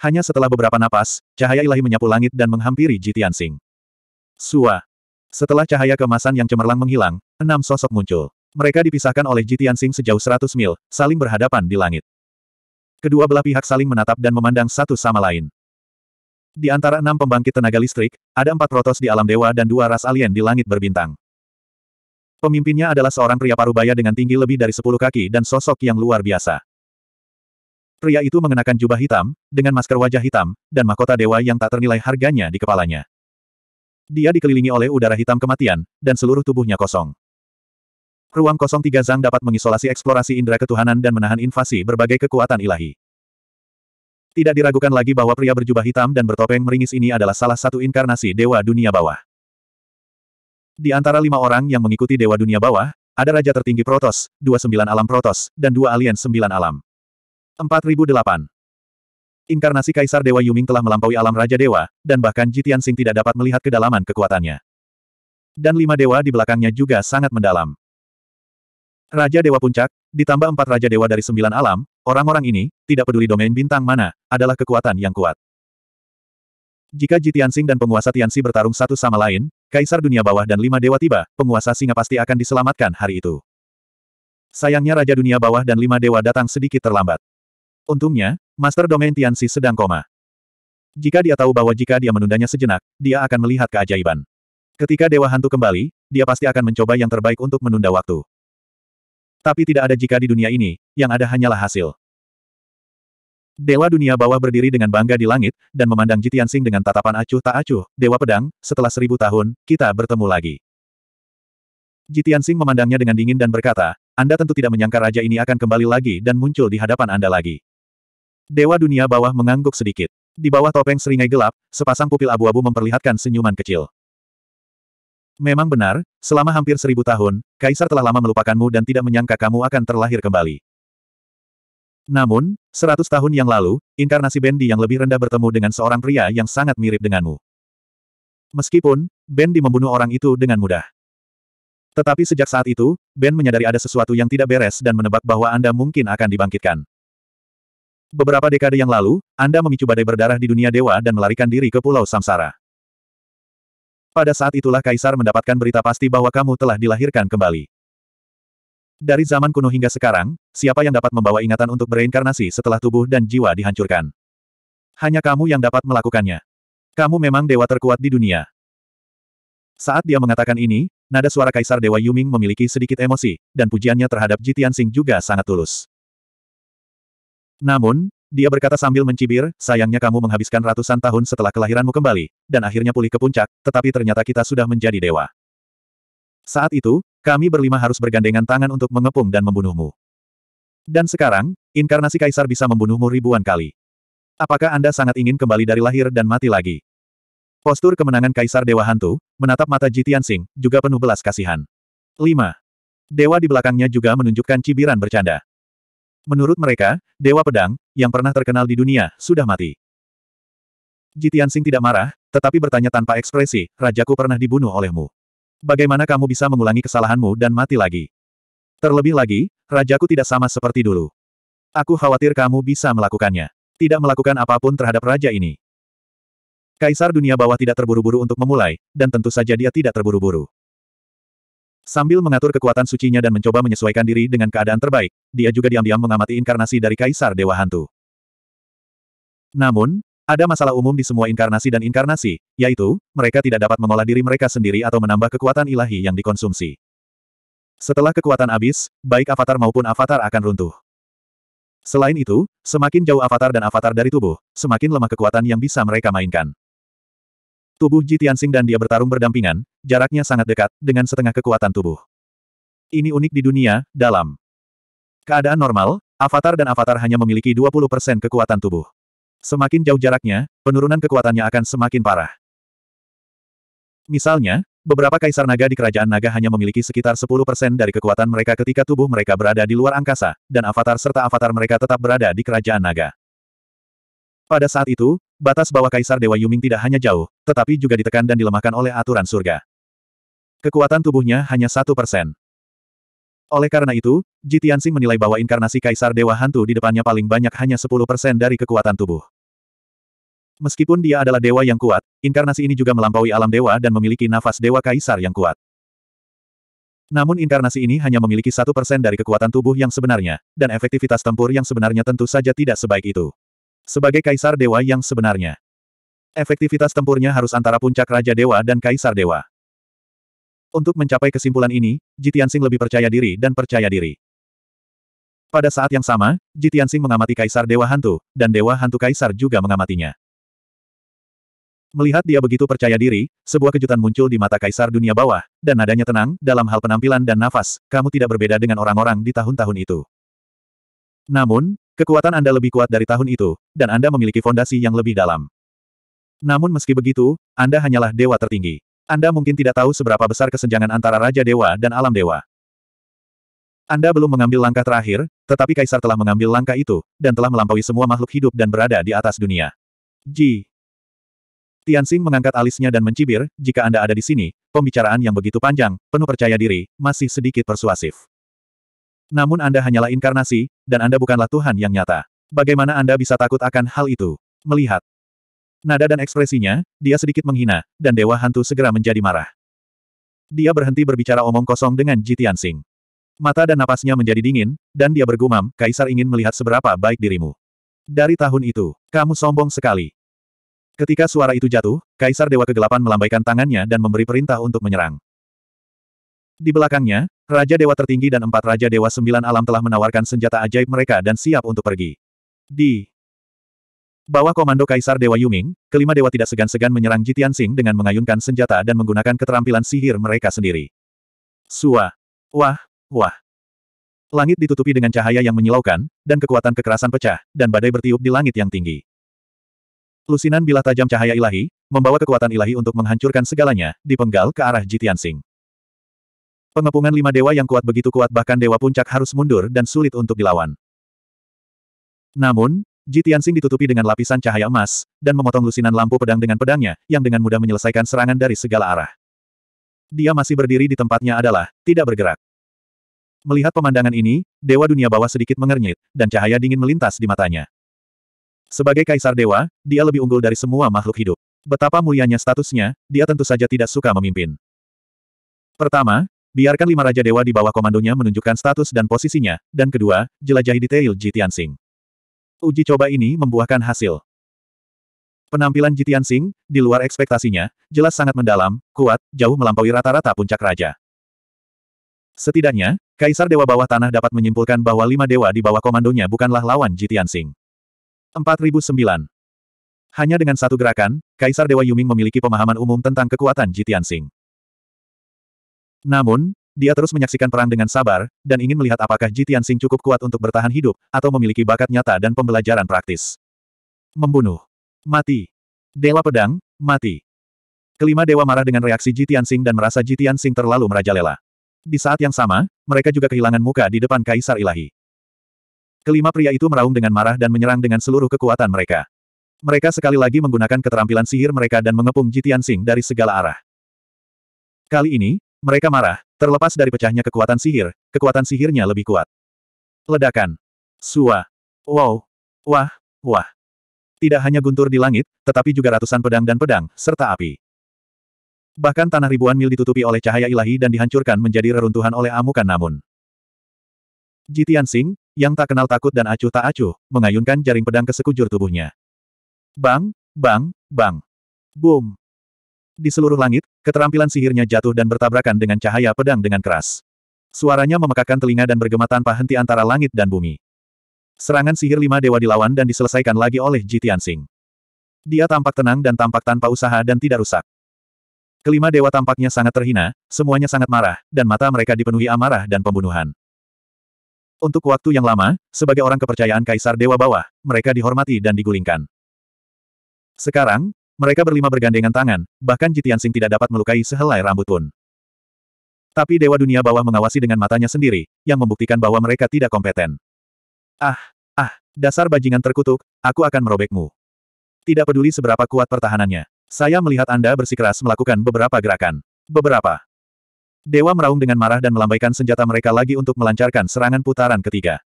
Hanya setelah beberapa napas, cahaya ilahi menyapu langit dan menghampiri Ji Tianxing. Sua. Setelah cahaya kemasan yang cemerlang menghilang, enam sosok muncul. Mereka dipisahkan oleh Ji Tianxing sejauh seratus mil, saling berhadapan di langit. Kedua belah pihak saling menatap dan memandang satu sama lain. Di antara enam pembangkit tenaga listrik, ada empat protos di alam dewa dan dua ras alien di langit berbintang. Pemimpinnya adalah seorang pria parubaya dengan tinggi lebih dari sepuluh kaki dan sosok yang luar biasa. Pria itu mengenakan jubah hitam, dengan masker wajah hitam, dan mahkota dewa yang tak ternilai harganya di kepalanya. Dia dikelilingi oleh udara hitam kematian, dan seluruh tubuhnya kosong. Ruang kosong tiga zang dapat mengisolasi eksplorasi indera ketuhanan dan menahan invasi berbagai kekuatan ilahi. Tidak diragukan lagi bahwa pria berjubah hitam dan bertopeng meringis ini adalah salah satu inkarnasi Dewa Dunia Bawah. Di antara lima orang yang mengikuti Dewa Dunia Bawah, ada Raja Tertinggi Protos, dua sembilan alam Protos, dan dua alien sembilan alam. 4008. Inkarnasi Kaisar Dewa Yuming telah melampaui alam Raja Dewa, dan bahkan Jitian Sing tidak dapat melihat kedalaman kekuatannya. Dan lima dewa di belakangnya juga sangat mendalam. Raja Dewa Puncak, ditambah empat Raja Dewa dari sembilan alam, orang-orang ini, tidak peduli domain bintang mana, adalah kekuatan yang kuat. Jika Jitian Sing dan penguasa Tianxi bertarung satu sama lain, Kaisar Dunia Bawah dan lima dewa tiba, penguasa singa pasti akan diselamatkan hari itu. Sayangnya Raja Dunia Bawah dan lima dewa datang sedikit terlambat. Untungnya, Master Domain Tianxi sedang koma. Jika dia tahu bahwa jika dia menundanya sejenak, dia akan melihat keajaiban. Ketika Dewa Hantu kembali, dia pasti akan mencoba yang terbaik untuk menunda waktu. Tapi tidak ada jika di dunia ini, yang ada hanyalah hasil. Dewa dunia bawah berdiri dengan bangga di langit, dan memandang Jitiansing dengan tatapan acuh tak acuh, Dewa Pedang, setelah seribu tahun, kita bertemu lagi. Jitiansing memandangnya dengan dingin dan berkata, Anda tentu tidak menyangka raja ini akan kembali lagi dan muncul di hadapan Anda lagi. Dewa dunia bawah mengangguk sedikit. Di bawah topeng seringai gelap, sepasang pupil abu-abu memperlihatkan senyuman kecil. Memang benar, selama hampir seribu tahun, Kaisar telah lama melupakanmu dan tidak menyangka kamu akan terlahir kembali. Namun, seratus tahun yang lalu, inkarnasi Bendi yang lebih rendah bertemu dengan seorang pria yang sangat mirip denganmu. Meskipun, Bendi membunuh orang itu dengan mudah. Tetapi sejak saat itu, Ben menyadari ada sesuatu yang tidak beres dan menebak bahwa Anda mungkin akan dibangkitkan. Beberapa dekade yang lalu, Anda memicu badai berdarah di dunia dewa dan melarikan diri ke Pulau Samsara. Pada saat itulah Kaisar mendapatkan berita pasti bahwa kamu telah dilahirkan kembali. Dari zaman kuno hingga sekarang, siapa yang dapat membawa ingatan untuk bereinkarnasi setelah tubuh dan jiwa dihancurkan? Hanya kamu yang dapat melakukannya. Kamu memang dewa terkuat di dunia. Saat dia mengatakan ini, nada suara Kaisar Dewa Yuming memiliki sedikit emosi, dan pujiannya terhadap Jitian Sing juga sangat tulus. Namun, dia berkata sambil mencibir, sayangnya kamu menghabiskan ratusan tahun setelah kelahiranmu kembali, dan akhirnya pulih ke puncak, tetapi ternyata kita sudah menjadi dewa. Saat itu, kami berlima harus bergandengan tangan untuk mengepung dan membunuhmu. Dan sekarang, inkarnasi kaisar bisa membunuhmu ribuan kali. Apakah Anda sangat ingin kembali dari lahir dan mati lagi? Postur kemenangan Kaisar Dewa Hantu, menatap mata Jitian Singh juga penuh belas kasihan. 5. Dewa di belakangnya juga menunjukkan cibiran bercanda. Menurut mereka, Dewa Pedang, yang pernah terkenal di dunia, sudah mati. Jitian Sing tidak marah, tetapi bertanya tanpa ekspresi, Rajaku pernah dibunuh olehmu. Bagaimana kamu bisa mengulangi kesalahanmu dan mati lagi? Terlebih lagi, Rajaku tidak sama seperti dulu. Aku khawatir kamu bisa melakukannya. Tidak melakukan apapun terhadap Raja ini. Kaisar dunia bawah tidak terburu-buru untuk memulai, dan tentu saja dia tidak terburu-buru. Sambil mengatur kekuatan sucinya dan mencoba menyesuaikan diri dengan keadaan terbaik, dia juga diam-diam mengamati inkarnasi dari Kaisar Dewa Hantu. Namun, ada masalah umum di semua inkarnasi dan inkarnasi, yaitu, mereka tidak dapat mengolah diri mereka sendiri atau menambah kekuatan ilahi yang dikonsumsi. Setelah kekuatan habis, baik avatar maupun avatar akan runtuh. Selain itu, semakin jauh avatar dan avatar dari tubuh, semakin lemah kekuatan yang bisa mereka mainkan. Tubuh Ji Tianxing dan dia bertarung berdampingan, jaraknya sangat dekat, dengan setengah kekuatan tubuh. Ini unik di dunia, dalam keadaan normal, avatar dan avatar hanya memiliki 20% kekuatan tubuh. Semakin jauh jaraknya, penurunan kekuatannya akan semakin parah. Misalnya, beberapa kaisar naga di kerajaan naga hanya memiliki sekitar 10% dari kekuatan mereka ketika tubuh mereka berada di luar angkasa, dan avatar serta avatar mereka tetap berada di kerajaan naga. Pada saat itu, batas bawah Kaisar Dewa Yuming tidak hanya jauh, tetapi juga ditekan dan dilemahkan oleh aturan surga. Kekuatan tubuhnya hanya satu persen. Oleh karena itu, Ji menilai bahwa inkarnasi Kaisar Dewa Hantu di depannya paling banyak hanya sepuluh persen dari kekuatan tubuh. Meskipun dia adalah dewa yang kuat, inkarnasi ini juga melampaui alam dewa dan memiliki nafas dewa kaisar yang kuat. Namun inkarnasi ini hanya memiliki satu persen dari kekuatan tubuh yang sebenarnya, dan efektivitas tempur yang sebenarnya tentu saja tidak sebaik itu. Sebagai kaisar dewa yang sebenarnya. Efektivitas tempurnya harus antara puncak Raja Dewa dan Kaisar Dewa. Untuk mencapai kesimpulan ini, Jitiansing lebih percaya diri dan percaya diri. Pada saat yang sama, Jitiansing mengamati Kaisar Dewa Hantu, dan Dewa Hantu Kaisar juga mengamatinya. Melihat dia begitu percaya diri, sebuah kejutan muncul di mata Kaisar dunia bawah, dan nadanya tenang, dalam hal penampilan dan nafas, kamu tidak berbeda dengan orang-orang di tahun-tahun itu. Namun, Kekuatan Anda lebih kuat dari tahun itu, dan Anda memiliki fondasi yang lebih dalam. Namun meski begitu, Anda hanyalah dewa tertinggi. Anda mungkin tidak tahu seberapa besar kesenjangan antara Raja Dewa dan Alam Dewa. Anda belum mengambil langkah terakhir, tetapi Kaisar telah mengambil langkah itu, dan telah melampaui semua makhluk hidup dan berada di atas dunia. Ji. Tianxing mengangkat alisnya dan mencibir, jika Anda ada di sini, pembicaraan yang begitu panjang, penuh percaya diri, masih sedikit persuasif. Namun Anda hanyalah inkarnasi, dan Anda bukanlah Tuhan yang nyata. Bagaimana Anda bisa takut akan hal itu? Melihat nada dan ekspresinya, dia sedikit menghina, dan Dewa Hantu segera menjadi marah. Dia berhenti berbicara omong kosong dengan Jitian Sing. Mata dan napasnya menjadi dingin, dan dia bergumam, Kaisar ingin melihat seberapa baik dirimu. Dari tahun itu, kamu sombong sekali. Ketika suara itu jatuh, Kaisar Dewa Kegelapan melambaikan tangannya dan memberi perintah untuk menyerang. Di belakangnya, Raja Dewa tertinggi dan empat Raja Dewa sembilan alam telah menawarkan senjata ajaib mereka dan siap untuk pergi. Di bawah komando Kaisar Dewa Yuming, kelima dewa tidak segan-segan menyerang Jitian Jitiansing dengan mengayunkan senjata dan menggunakan keterampilan sihir mereka sendiri. Sua. Wah, wah. Langit ditutupi dengan cahaya yang menyilaukan, dan kekuatan kekerasan pecah, dan badai bertiup di langit yang tinggi. Lusinan bilah tajam cahaya ilahi, membawa kekuatan ilahi untuk menghancurkan segalanya, dipenggal ke arah Jitian Jitiansing. Pengepungan lima dewa yang kuat begitu kuat bahkan dewa puncak harus mundur dan sulit untuk dilawan. Namun, Ji Tianxing ditutupi dengan lapisan cahaya emas, dan memotong lusinan lampu pedang dengan pedangnya, yang dengan mudah menyelesaikan serangan dari segala arah. Dia masih berdiri di tempatnya adalah, tidak bergerak. Melihat pemandangan ini, Dewa Dunia Bawah sedikit mengernyit, dan cahaya dingin melintas di matanya. Sebagai kaisar dewa, dia lebih unggul dari semua makhluk hidup. Betapa mulianya statusnya, dia tentu saja tidak suka memimpin. Pertama, Biarkan lima Raja Dewa di bawah komandonya menunjukkan status dan posisinya, dan kedua, jelajahi detail Jitian Uji coba ini membuahkan hasil. Penampilan Jitian di luar ekspektasinya, jelas sangat mendalam, kuat, jauh melampaui rata-rata puncak raja. Setidaknya, Kaisar Dewa Bawah Tanah dapat menyimpulkan bahwa lima dewa di bawah komandonya bukanlah lawan Jitian 4009 hanya dengan satu gerakan, Kaisar Dewa Yuming memiliki pemahaman umum tentang kekuatan Jitian namun, dia terus menyaksikan perang dengan sabar, dan ingin melihat apakah Jitian Sing cukup kuat untuk bertahan hidup, atau memiliki bakat nyata dan pembelajaran praktis. Membunuh. Mati. Dewa pedang, mati. Kelima dewa marah dengan reaksi Jitian Sing dan merasa Jitian Sing terlalu merajalela. Di saat yang sama, mereka juga kehilangan muka di depan Kaisar Ilahi. Kelima pria itu meraung dengan marah dan menyerang dengan seluruh kekuatan mereka. Mereka sekali lagi menggunakan keterampilan sihir mereka dan mengepung Jitian Sing dari segala arah. Kali ini, mereka marah, terlepas dari pecahnya kekuatan sihir, kekuatan sihirnya lebih kuat. Ledakan. Sua. Wow. Wah. Wah. Tidak hanya guntur di langit, tetapi juga ratusan pedang dan pedang, serta api. Bahkan tanah ribuan mil ditutupi oleh cahaya ilahi dan dihancurkan menjadi reruntuhan oleh amukan namun. Jitian Sing, yang tak kenal takut dan acuh tak acuh, mengayunkan jaring pedang ke sekujur tubuhnya. Bang, bang, bang. Boom. Di seluruh langit, keterampilan sihirnya jatuh dan bertabrakan dengan cahaya pedang dengan keras. Suaranya memekakan telinga dan bergema tanpa henti antara langit dan bumi. Serangan sihir lima dewa dilawan dan diselesaikan lagi oleh Jitian Tianxing. Dia tampak tenang dan tampak tanpa usaha dan tidak rusak. Kelima dewa tampaknya sangat terhina, semuanya sangat marah, dan mata mereka dipenuhi amarah dan pembunuhan. Untuk waktu yang lama, sebagai orang kepercayaan Kaisar Dewa Bawah, mereka dihormati dan digulingkan. Sekarang, mereka berlima bergandengan tangan, bahkan Jitian Sing tidak dapat melukai sehelai rambut pun. Tapi Dewa Dunia Bawah mengawasi dengan matanya sendiri, yang membuktikan bahwa mereka tidak kompeten. Ah, ah, dasar bajingan terkutuk, aku akan merobekmu. Tidak peduli seberapa kuat pertahanannya. Saya melihat Anda bersikeras melakukan beberapa gerakan. Beberapa. Dewa meraung dengan marah dan melambaikan senjata mereka lagi untuk melancarkan serangan putaran ketiga.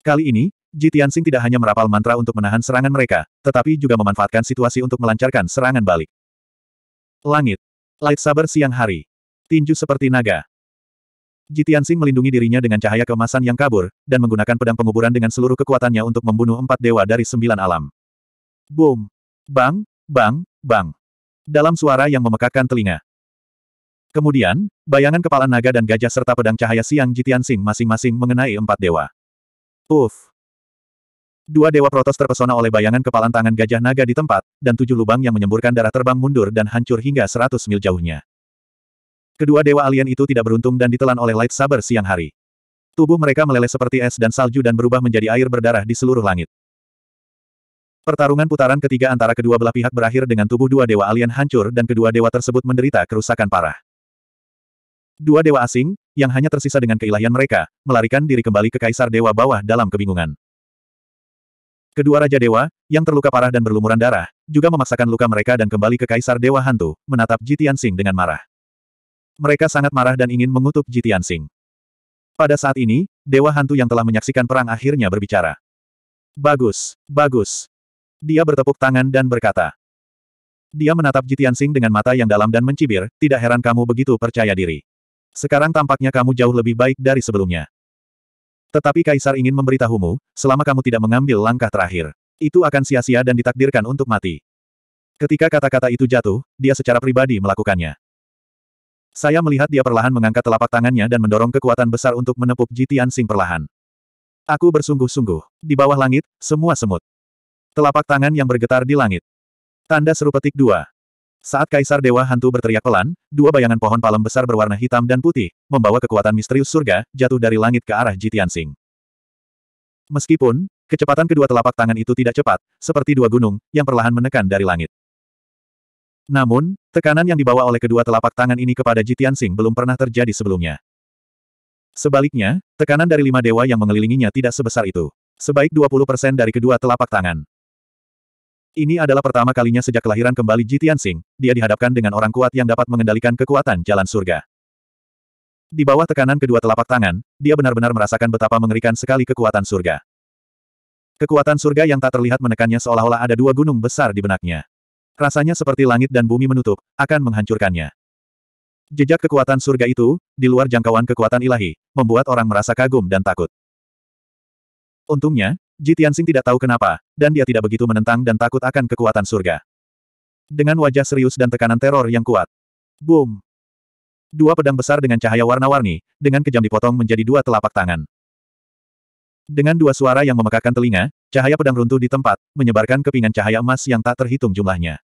Kali ini, Ji Tianxing tidak hanya merapal mantra untuk menahan serangan mereka, tetapi juga memanfaatkan situasi untuk melancarkan serangan balik. Langit. light saber siang hari. Tinju seperti naga. Ji Tianxing melindungi dirinya dengan cahaya kemasan yang kabur, dan menggunakan pedang penguburan dengan seluruh kekuatannya untuk membunuh empat dewa dari sembilan alam. Boom! Bang, bang, bang! Dalam suara yang memekakkan telinga. Kemudian, bayangan kepala naga dan gajah serta pedang cahaya siang Ji Tianxing masing-masing mengenai empat dewa. Uff! Dua dewa protos terpesona oleh bayangan kepalan tangan gajah naga di tempat, dan tujuh lubang yang menyemburkan darah terbang mundur dan hancur hingga seratus mil jauhnya. Kedua dewa alien itu tidak beruntung dan ditelan oleh light saber siang hari. Tubuh mereka meleleh seperti es dan salju dan berubah menjadi air berdarah di seluruh langit. Pertarungan putaran ketiga antara kedua belah pihak berakhir dengan tubuh dua dewa alien hancur dan kedua dewa tersebut menderita kerusakan parah. Dua dewa asing, yang hanya tersisa dengan keilahian mereka, melarikan diri kembali ke Kaisar Dewa Bawah dalam kebingungan. Kedua Raja Dewa, yang terluka parah dan berlumuran darah, juga memaksakan luka mereka dan kembali ke Kaisar Dewa Hantu, menatap Jitian Sing dengan marah. Mereka sangat marah dan ingin mengutuk Jitian Sing. Pada saat ini, Dewa Hantu yang telah menyaksikan perang akhirnya berbicara. Bagus, bagus. Dia bertepuk tangan dan berkata. Dia menatap Jitian Sing dengan mata yang dalam dan mencibir, tidak heran kamu begitu percaya diri. Sekarang tampaknya kamu jauh lebih baik dari sebelumnya. Tetapi Kaisar ingin memberitahumu, selama kamu tidak mengambil langkah terakhir, itu akan sia-sia dan ditakdirkan untuk mati. Ketika kata-kata itu jatuh, dia secara pribadi melakukannya. Saya melihat dia perlahan mengangkat telapak tangannya dan mendorong kekuatan besar untuk menepuk Jitian Sing perlahan. Aku bersungguh-sungguh. Di bawah langit, semua semut. Telapak tangan yang bergetar di langit. Tanda seru petik dua. Saat Kaisar Dewa Hantu berteriak pelan, dua bayangan pohon palem besar berwarna hitam dan putih, membawa kekuatan misterius surga, jatuh dari langit ke arah Jitiansing. Meskipun, kecepatan kedua telapak tangan itu tidak cepat, seperti dua gunung, yang perlahan menekan dari langit. Namun, tekanan yang dibawa oleh kedua telapak tangan ini kepada Jitiansing belum pernah terjadi sebelumnya. Sebaliknya, tekanan dari lima dewa yang mengelilinginya tidak sebesar itu. Sebaik 20% dari kedua telapak tangan. Ini adalah pertama kalinya sejak kelahiran kembali Ji Tianxing, dia dihadapkan dengan orang kuat yang dapat mengendalikan kekuatan jalan surga. Di bawah tekanan kedua telapak tangan, dia benar-benar merasakan betapa mengerikan sekali kekuatan surga. Kekuatan surga yang tak terlihat menekannya seolah-olah ada dua gunung besar di benaknya. Rasanya seperti langit dan bumi menutup, akan menghancurkannya. Jejak kekuatan surga itu, di luar jangkauan kekuatan ilahi, membuat orang merasa kagum dan takut. Untungnya, Ji Tianxing tidak tahu kenapa, dan dia tidak begitu menentang dan takut akan kekuatan surga. Dengan wajah serius dan tekanan teror yang kuat. Boom! Dua pedang besar dengan cahaya warna-warni, dengan kejam dipotong menjadi dua telapak tangan. Dengan dua suara yang memekakan telinga, cahaya pedang runtuh di tempat, menyebarkan kepingan cahaya emas yang tak terhitung jumlahnya.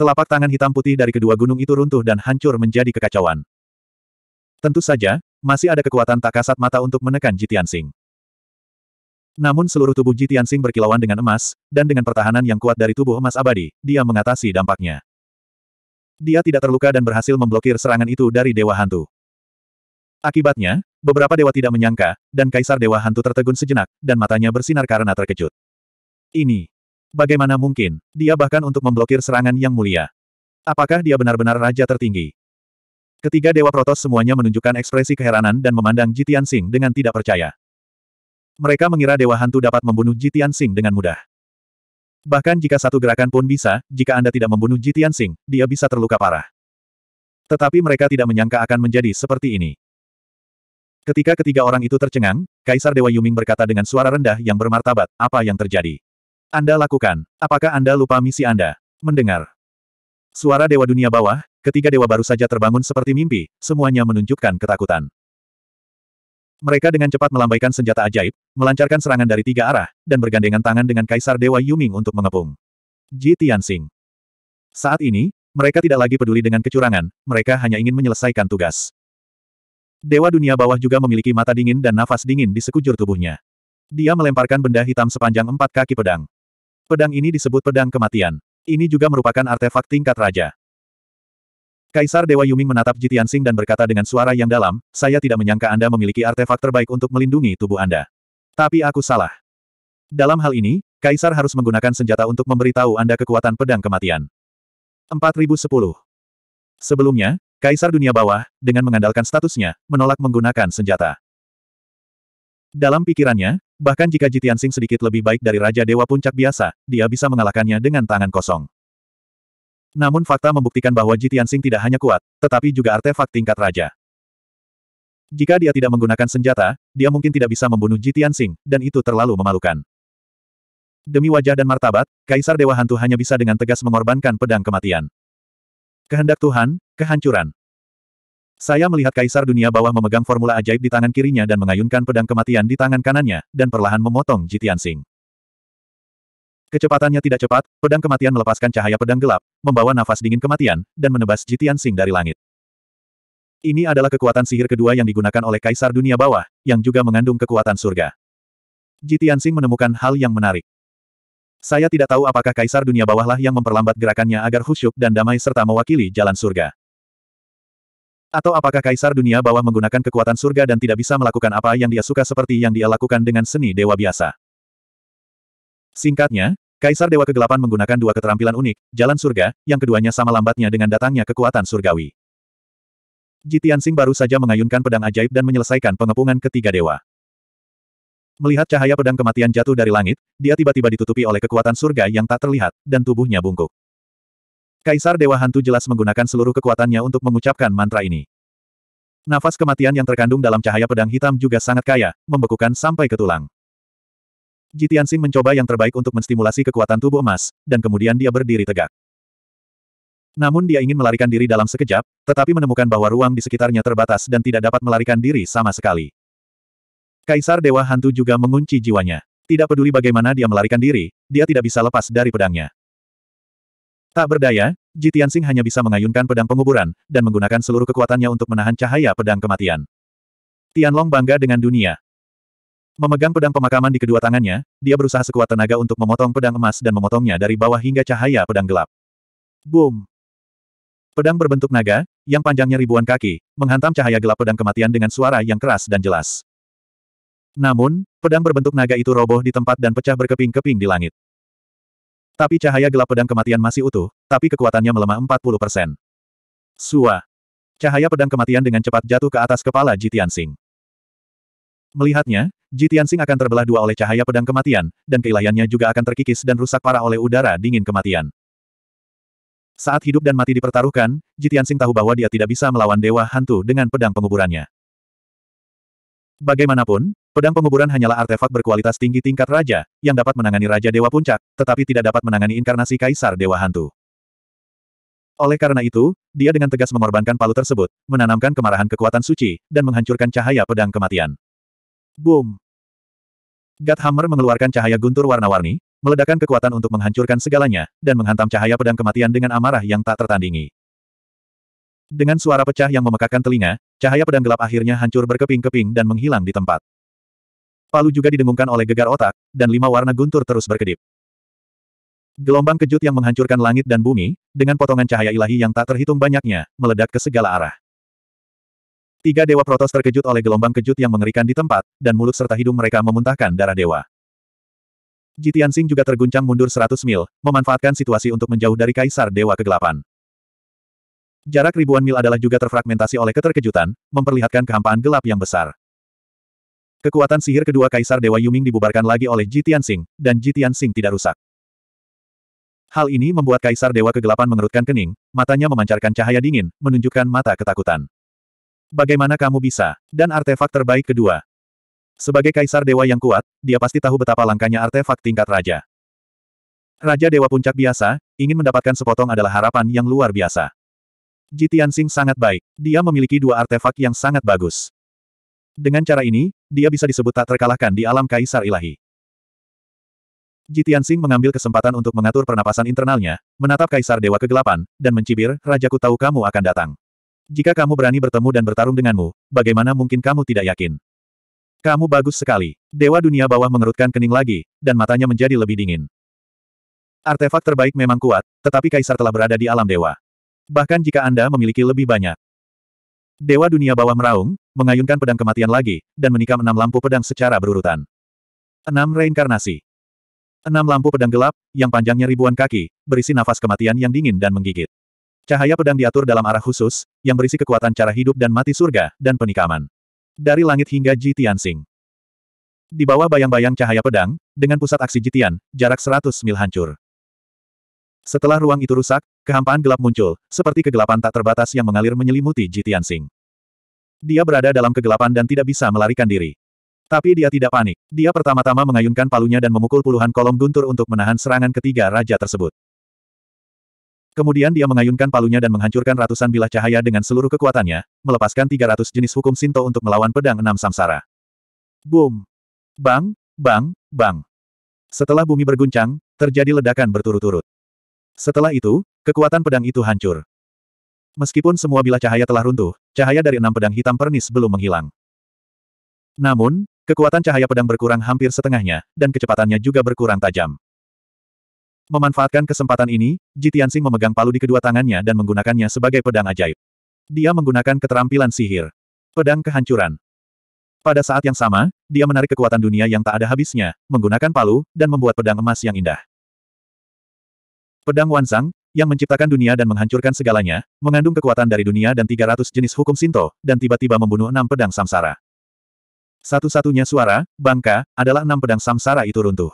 Telapak tangan hitam putih dari kedua gunung itu runtuh dan hancur menjadi kekacauan. Tentu saja, masih ada kekuatan tak kasat mata untuk menekan Jitian Singh. Namun seluruh tubuh Ji Tianxing berkilauan dengan emas, dan dengan pertahanan yang kuat dari tubuh emas abadi, dia mengatasi dampaknya. Dia tidak terluka dan berhasil memblokir serangan itu dari Dewa Hantu. Akibatnya, beberapa dewa tidak menyangka, dan Kaisar Dewa Hantu tertegun sejenak, dan matanya bersinar karena terkejut. Ini. Bagaimana mungkin, dia bahkan untuk memblokir serangan yang mulia. Apakah dia benar-benar raja tertinggi? Ketiga Dewa Protos semuanya menunjukkan ekspresi keheranan dan memandang Jitian Sing dengan tidak percaya. Mereka mengira Dewa Hantu dapat membunuh Jitian Sing dengan mudah. Bahkan jika satu gerakan pun bisa, jika Anda tidak membunuh Jitian Sing, dia bisa terluka parah. Tetapi mereka tidak menyangka akan menjadi seperti ini. Ketika ketiga orang itu tercengang, Kaisar Dewa Yuming berkata dengan suara rendah yang bermartabat, apa yang terjadi? Anda lakukan. Apakah Anda lupa misi Anda? Mendengar. Suara Dewa Dunia Bawah, ketiga dewa baru saja terbangun seperti mimpi, semuanya menunjukkan ketakutan. Mereka dengan cepat melambaikan senjata ajaib, melancarkan serangan dari tiga arah, dan bergandengan tangan dengan Kaisar Dewa Yuming untuk mengepung. Ji Tianxing. Saat ini, mereka tidak lagi peduli dengan kecurangan, mereka hanya ingin menyelesaikan tugas. Dewa dunia bawah juga memiliki mata dingin dan nafas dingin di sekujur tubuhnya. Dia melemparkan benda hitam sepanjang empat kaki pedang. Pedang ini disebut pedang kematian. Ini juga merupakan artefak tingkat raja. Kaisar Dewa Yuming menatap Jitian Sing dan berkata dengan suara yang dalam, saya tidak menyangka Anda memiliki artefak terbaik untuk melindungi tubuh Anda. Tapi aku salah. Dalam hal ini, Kaisar harus menggunakan senjata untuk memberitahu Anda kekuatan pedang kematian. 4010 Sebelumnya, Kaisar Dunia Bawah, dengan mengandalkan statusnya, menolak menggunakan senjata. Dalam pikirannya, bahkan jika Jitian Sing sedikit lebih baik dari Raja Dewa Puncak biasa, dia bisa mengalahkannya dengan tangan kosong. Namun fakta membuktikan bahwa Ji Tianxing tidak hanya kuat, tetapi juga artefak tingkat raja. Jika dia tidak menggunakan senjata, dia mungkin tidak bisa membunuh Ji Tianxing, dan itu terlalu memalukan. Demi wajah dan martabat, Kaisar Dewa Hantu hanya bisa dengan tegas mengorbankan pedang kematian. Kehendak Tuhan, kehancuran. Saya melihat Kaisar Dunia Bawah memegang formula ajaib di tangan kirinya dan mengayunkan pedang kematian di tangan kanannya, dan perlahan memotong Ji Tianxing. Kecepatannya tidak cepat, pedang kematian melepaskan cahaya pedang gelap, membawa nafas dingin kematian, dan menebas Jitian Sing dari langit. Ini adalah kekuatan sihir kedua yang digunakan oleh Kaisar Dunia Bawah, yang juga mengandung kekuatan surga. Jitian Sing menemukan hal yang menarik. Saya tidak tahu apakah Kaisar Dunia Bawahlah yang memperlambat gerakannya agar khusyuk dan damai serta mewakili jalan surga. Atau apakah Kaisar Dunia Bawah menggunakan kekuatan surga dan tidak bisa melakukan apa yang dia suka seperti yang dia lakukan dengan seni dewa biasa. Singkatnya, Kaisar Dewa Kegelapan menggunakan dua keterampilan unik, jalan surga, yang keduanya sama lambatnya dengan datangnya kekuatan surgawi. Jitian Sing baru saja mengayunkan pedang ajaib dan menyelesaikan pengepungan ketiga dewa. Melihat cahaya pedang kematian jatuh dari langit, dia tiba-tiba ditutupi oleh kekuatan surga yang tak terlihat, dan tubuhnya bungkuk. Kaisar Dewa Hantu jelas menggunakan seluruh kekuatannya untuk mengucapkan mantra ini. Nafas kematian yang terkandung dalam cahaya pedang hitam juga sangat kaya, membekukan sampai ke tulang. Jitian mencoba yang terbaik untuk menstimulasi kekuatan tubuh emas, dan kemudian dia berdiri tegak. Namun dia ingin melarikan diri dalam sekejap, tetapi menemukan bahwa ruang di sekitarnya terbatas dan tidak dapat melarikan diri sama sekali. Kaisar Dewa Hantu juga mengunci jiwanya. Tidak peduli bagaimana dia melarikan diri, dia tidak bisa lepas dari pedangnya. Tak berdaya, Jitian hanya bisa mengayunkan pedang penguburan, dan menggunakan seluruh kekuatannya untuk menahan cahaya pedang kematian. Tianlong bangga dengan dunia, Memegang pedang pemakaman di kedua tangannya, dia berusaha sekuat tenaga untuk memotong pedang emas dan memotongnya dari bawah hingga cahaya pedang gelap. Boom! Pedang berbentuk naga, yang panjangnya ribuan kaki, menghantam cahaya gelap pedang kematian dengan suara yang keras dan jelas. Namun, pedang berbentuk naga itu roboh di tempat dan pecah berkeping-keping di langit. Tapi cahaya gelap pedang kematian masih utuh, tapi kekuatannya melemah 40%. Sua! Cahaya pedang kematian dengan cepat jatuh ke atas kepala Jitian Singh. Melihatnya, Ji Tianxing akan terbelah dua oleh cahaya pedang kematian, dan keilayannya juga akan terkikis dan rusak parah oleh udara dingin kematian. Saat hidup dan mati dipertaruhkan, Ji Tianxing tahu bahwa dia tidak bisa melawan Dewa Hantu dengan pedang penguburannya. Bagaimanapun, pedang penguburan hanyalah artefak berkualitas tinggi tingkat raja, yang dapat menangani Raja Dewa Puncak, tetapi tidak dapat menangani inkarnasi Kaisar Dewa Hantu. Oleh karena itu, dia dengan tegas mengorbankan palu tersebut, menanamkan kemarahan kekuatan suci, dan menghancurkan cahaya pedang kematian. Boom! Hammer mengeluarkan cahaya guntur warna-warni, meledakkan kekuatan untuk menghancurkan segalanya, dan menghantam cahaya pedang kematian dengan amarah yang tak tertandingi. Dengan suara pecah yang memekakkan telinga, cahaya pedang gelap akhirnya hancur berkeping-keping dan menghilang di tempat. Palu juga didengungkan oleh gegar otak, dan lima warna guntur terus berkedip. Gelombang kejut yang menghancurkan langit dan bumi, dengan potongan cahaya ilahi yang tak terhitung banyaknya, meledak ke segala arah. Tiga dewa protos terkejut oleh gelombang kejut yang mengerikan di tempat, dan mulut serta hidung mereka memuntahkan darah dewa. Jitian juga terguncang mundur 100 mil, memanfaatkan situasi untuk menjauh dari Kaisar Dewa Kegelapan. Jarak ribuan mil adalah juga terfragmentasi oleh keterkejutan, memperlihatkan kehampaan gelap yang besar. Kekuatan sihir kedua Kaisar Dewa Yuming dibubarkan lagi oleh Jitian dan Jitian tidak rusak. Hal ini membuat Kaisar Dewa Kegelapan mengerutkan kening, matanya memancarkan cahaya dingin, menunjukkan mata ketakutan. Bagaimana kamu bisa? Dan artefak terbaik kedua. Sebagai kaisar dewa yang kuat, dia pasti tahu betapa langkanya artefak tingkat raja. Raja dewa puncak biasa, ingin mendapatkan sepotong adalah harapan yang luar biasa. Jitian Sing sangat baik. Dia memiliki dua artefak yang sangat bagus. Dengan cara ini, dia bisa disebut tak terkalahkan di alam kaisar ilahi. Jitian Sing mengambil kesempatan untuk mengatur pernapasan internalnya, menatap kaisar dewa kegelapan, dan mencibir, Rajaku tahu kamu akan datang. Jika kamu berani bertemu dan bertarung denganmu, bagaimana mungkin kamu tidak yakin? Kamu bagus sekali. Dewa dunia bawah mengerutkan kening lagi, dan matanya menjadi lebih dingin. Artefak terbaik memang kuat, tetapi Kaisar telah berada di alam dewa. Bahkan jika Anda memiliki lebih banyak. Dewa dunia bawah meraung, mengayunkan pedang kematian lagi, dan menikam enam lampu pedang secara berurutan. Enam reinkarnasi. Enam lampu pedang gelap, yang panjangnya ribuan kaki, berisi nafas kematian yang dingin dan menggigit. Cahaya pedang diatur dalam arah khusus, yang berisi kekuatan cara hidup dan mati surga, dan penikaman. Dari langit hingga Ji Tianxing. Di bawah bayang-bayang cahaya pedang, dengan pusat aksi Jitian, jarak 100 mil hancur. Setelah ruang itu rusak, kehampaan gelap muncul, seperti kegelapan tak terbatas yang mengalir menyelimuti Jitian Sing. Dia berada dalam kegelapan dan tidak bisa melarikan diri. Tapi dia tidak panik. Dia pertama-tama mengayunkan palunya dan memukul puluhan kolom guntur untuk menahan serangan ketiga raja tersebut. Kemudian dia mengayunkan palunya dan menghancurkan ratusan bilah cahaya dengan seluruh kekuatannya, melepaskan 300 jenis hukum Sinto untuk melawan pedang enam samsara. Boom! Bang, bang, bang! Setelah bumi berguncang, terjadi ledakan berturut-turut. Setelah itu, kekuatan pedang itu hancur. Meskipun semua bilah cahaya telah runtuh, cahaya dari enam pedang hitam pernis belum menghilang. Namun, kekuatan cahaya pedang berkurang hampir setengahnya, dan kecepatannya juga berkurang tajam. Memanfaatkan kesempatan ini, Ji Tianxing memegang palu di kedua tangannya dan menggunakannya sebagai pedang ajaib. Dia menggunakan keterampilan sihir. Pedang kehancuran. Pada saat yang sama, dia menarik kekuatan dunia yang tak ada habisnya, menggunakan palu, dan membuat pedang emas yang indah. Pedang Wansang, yang menciptakan dunia dan menghancurkan segalanya, mengandung kekuatan dari dunia dan 300 jenis hukum Sinto, dan tiba-tiba membunuh enam pedang samsara. Satu-satunya suara, bangka, adalah enam pedang samsara itu runtuh.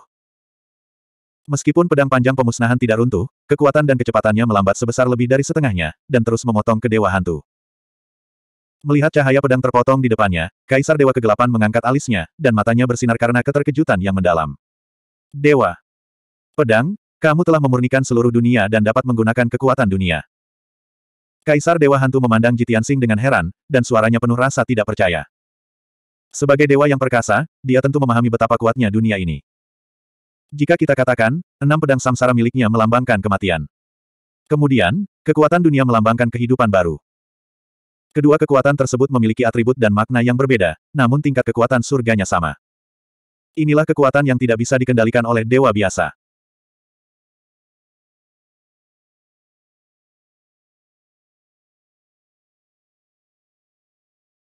Meskipun pedang panjang pemusnahan tidak runtuh, kekuatan dan kecepatannya melambat sebesar lebih dari setengahnya, dan terus memotong ke Dewa Hantu. Melihat cahaya pedang terpotong di depannya, Kaisar Dewa Kegelapan mengangkat alisnya, dan matanya bersinar karena keterkejutan yang mendalam. Dewa. Pedang, kamu telah memurnikan seluruh dunia dan dapat menggunakan kekuatan dunia. Kaisar Dewa Hantu memandang Jitian Sing dengan heran, dan suaranya penuh rasa tidak percaya. Sebagai dewa yang perkasa, dia tentu memahami betapa kuatnya dunia ini. Jika kita katakan, enam pedang samsara miliknya melambangkan kematian. Kemudian, kekuatan dunia melambangkan kehidupan baru. Kedua kekuatan tersebut memiliki atribut dan makna yang berbeda, namun tingkat kekuatan surganya sama. Inilah kekuatan yang tidak bisa dikendalikan oleh dewa biasa.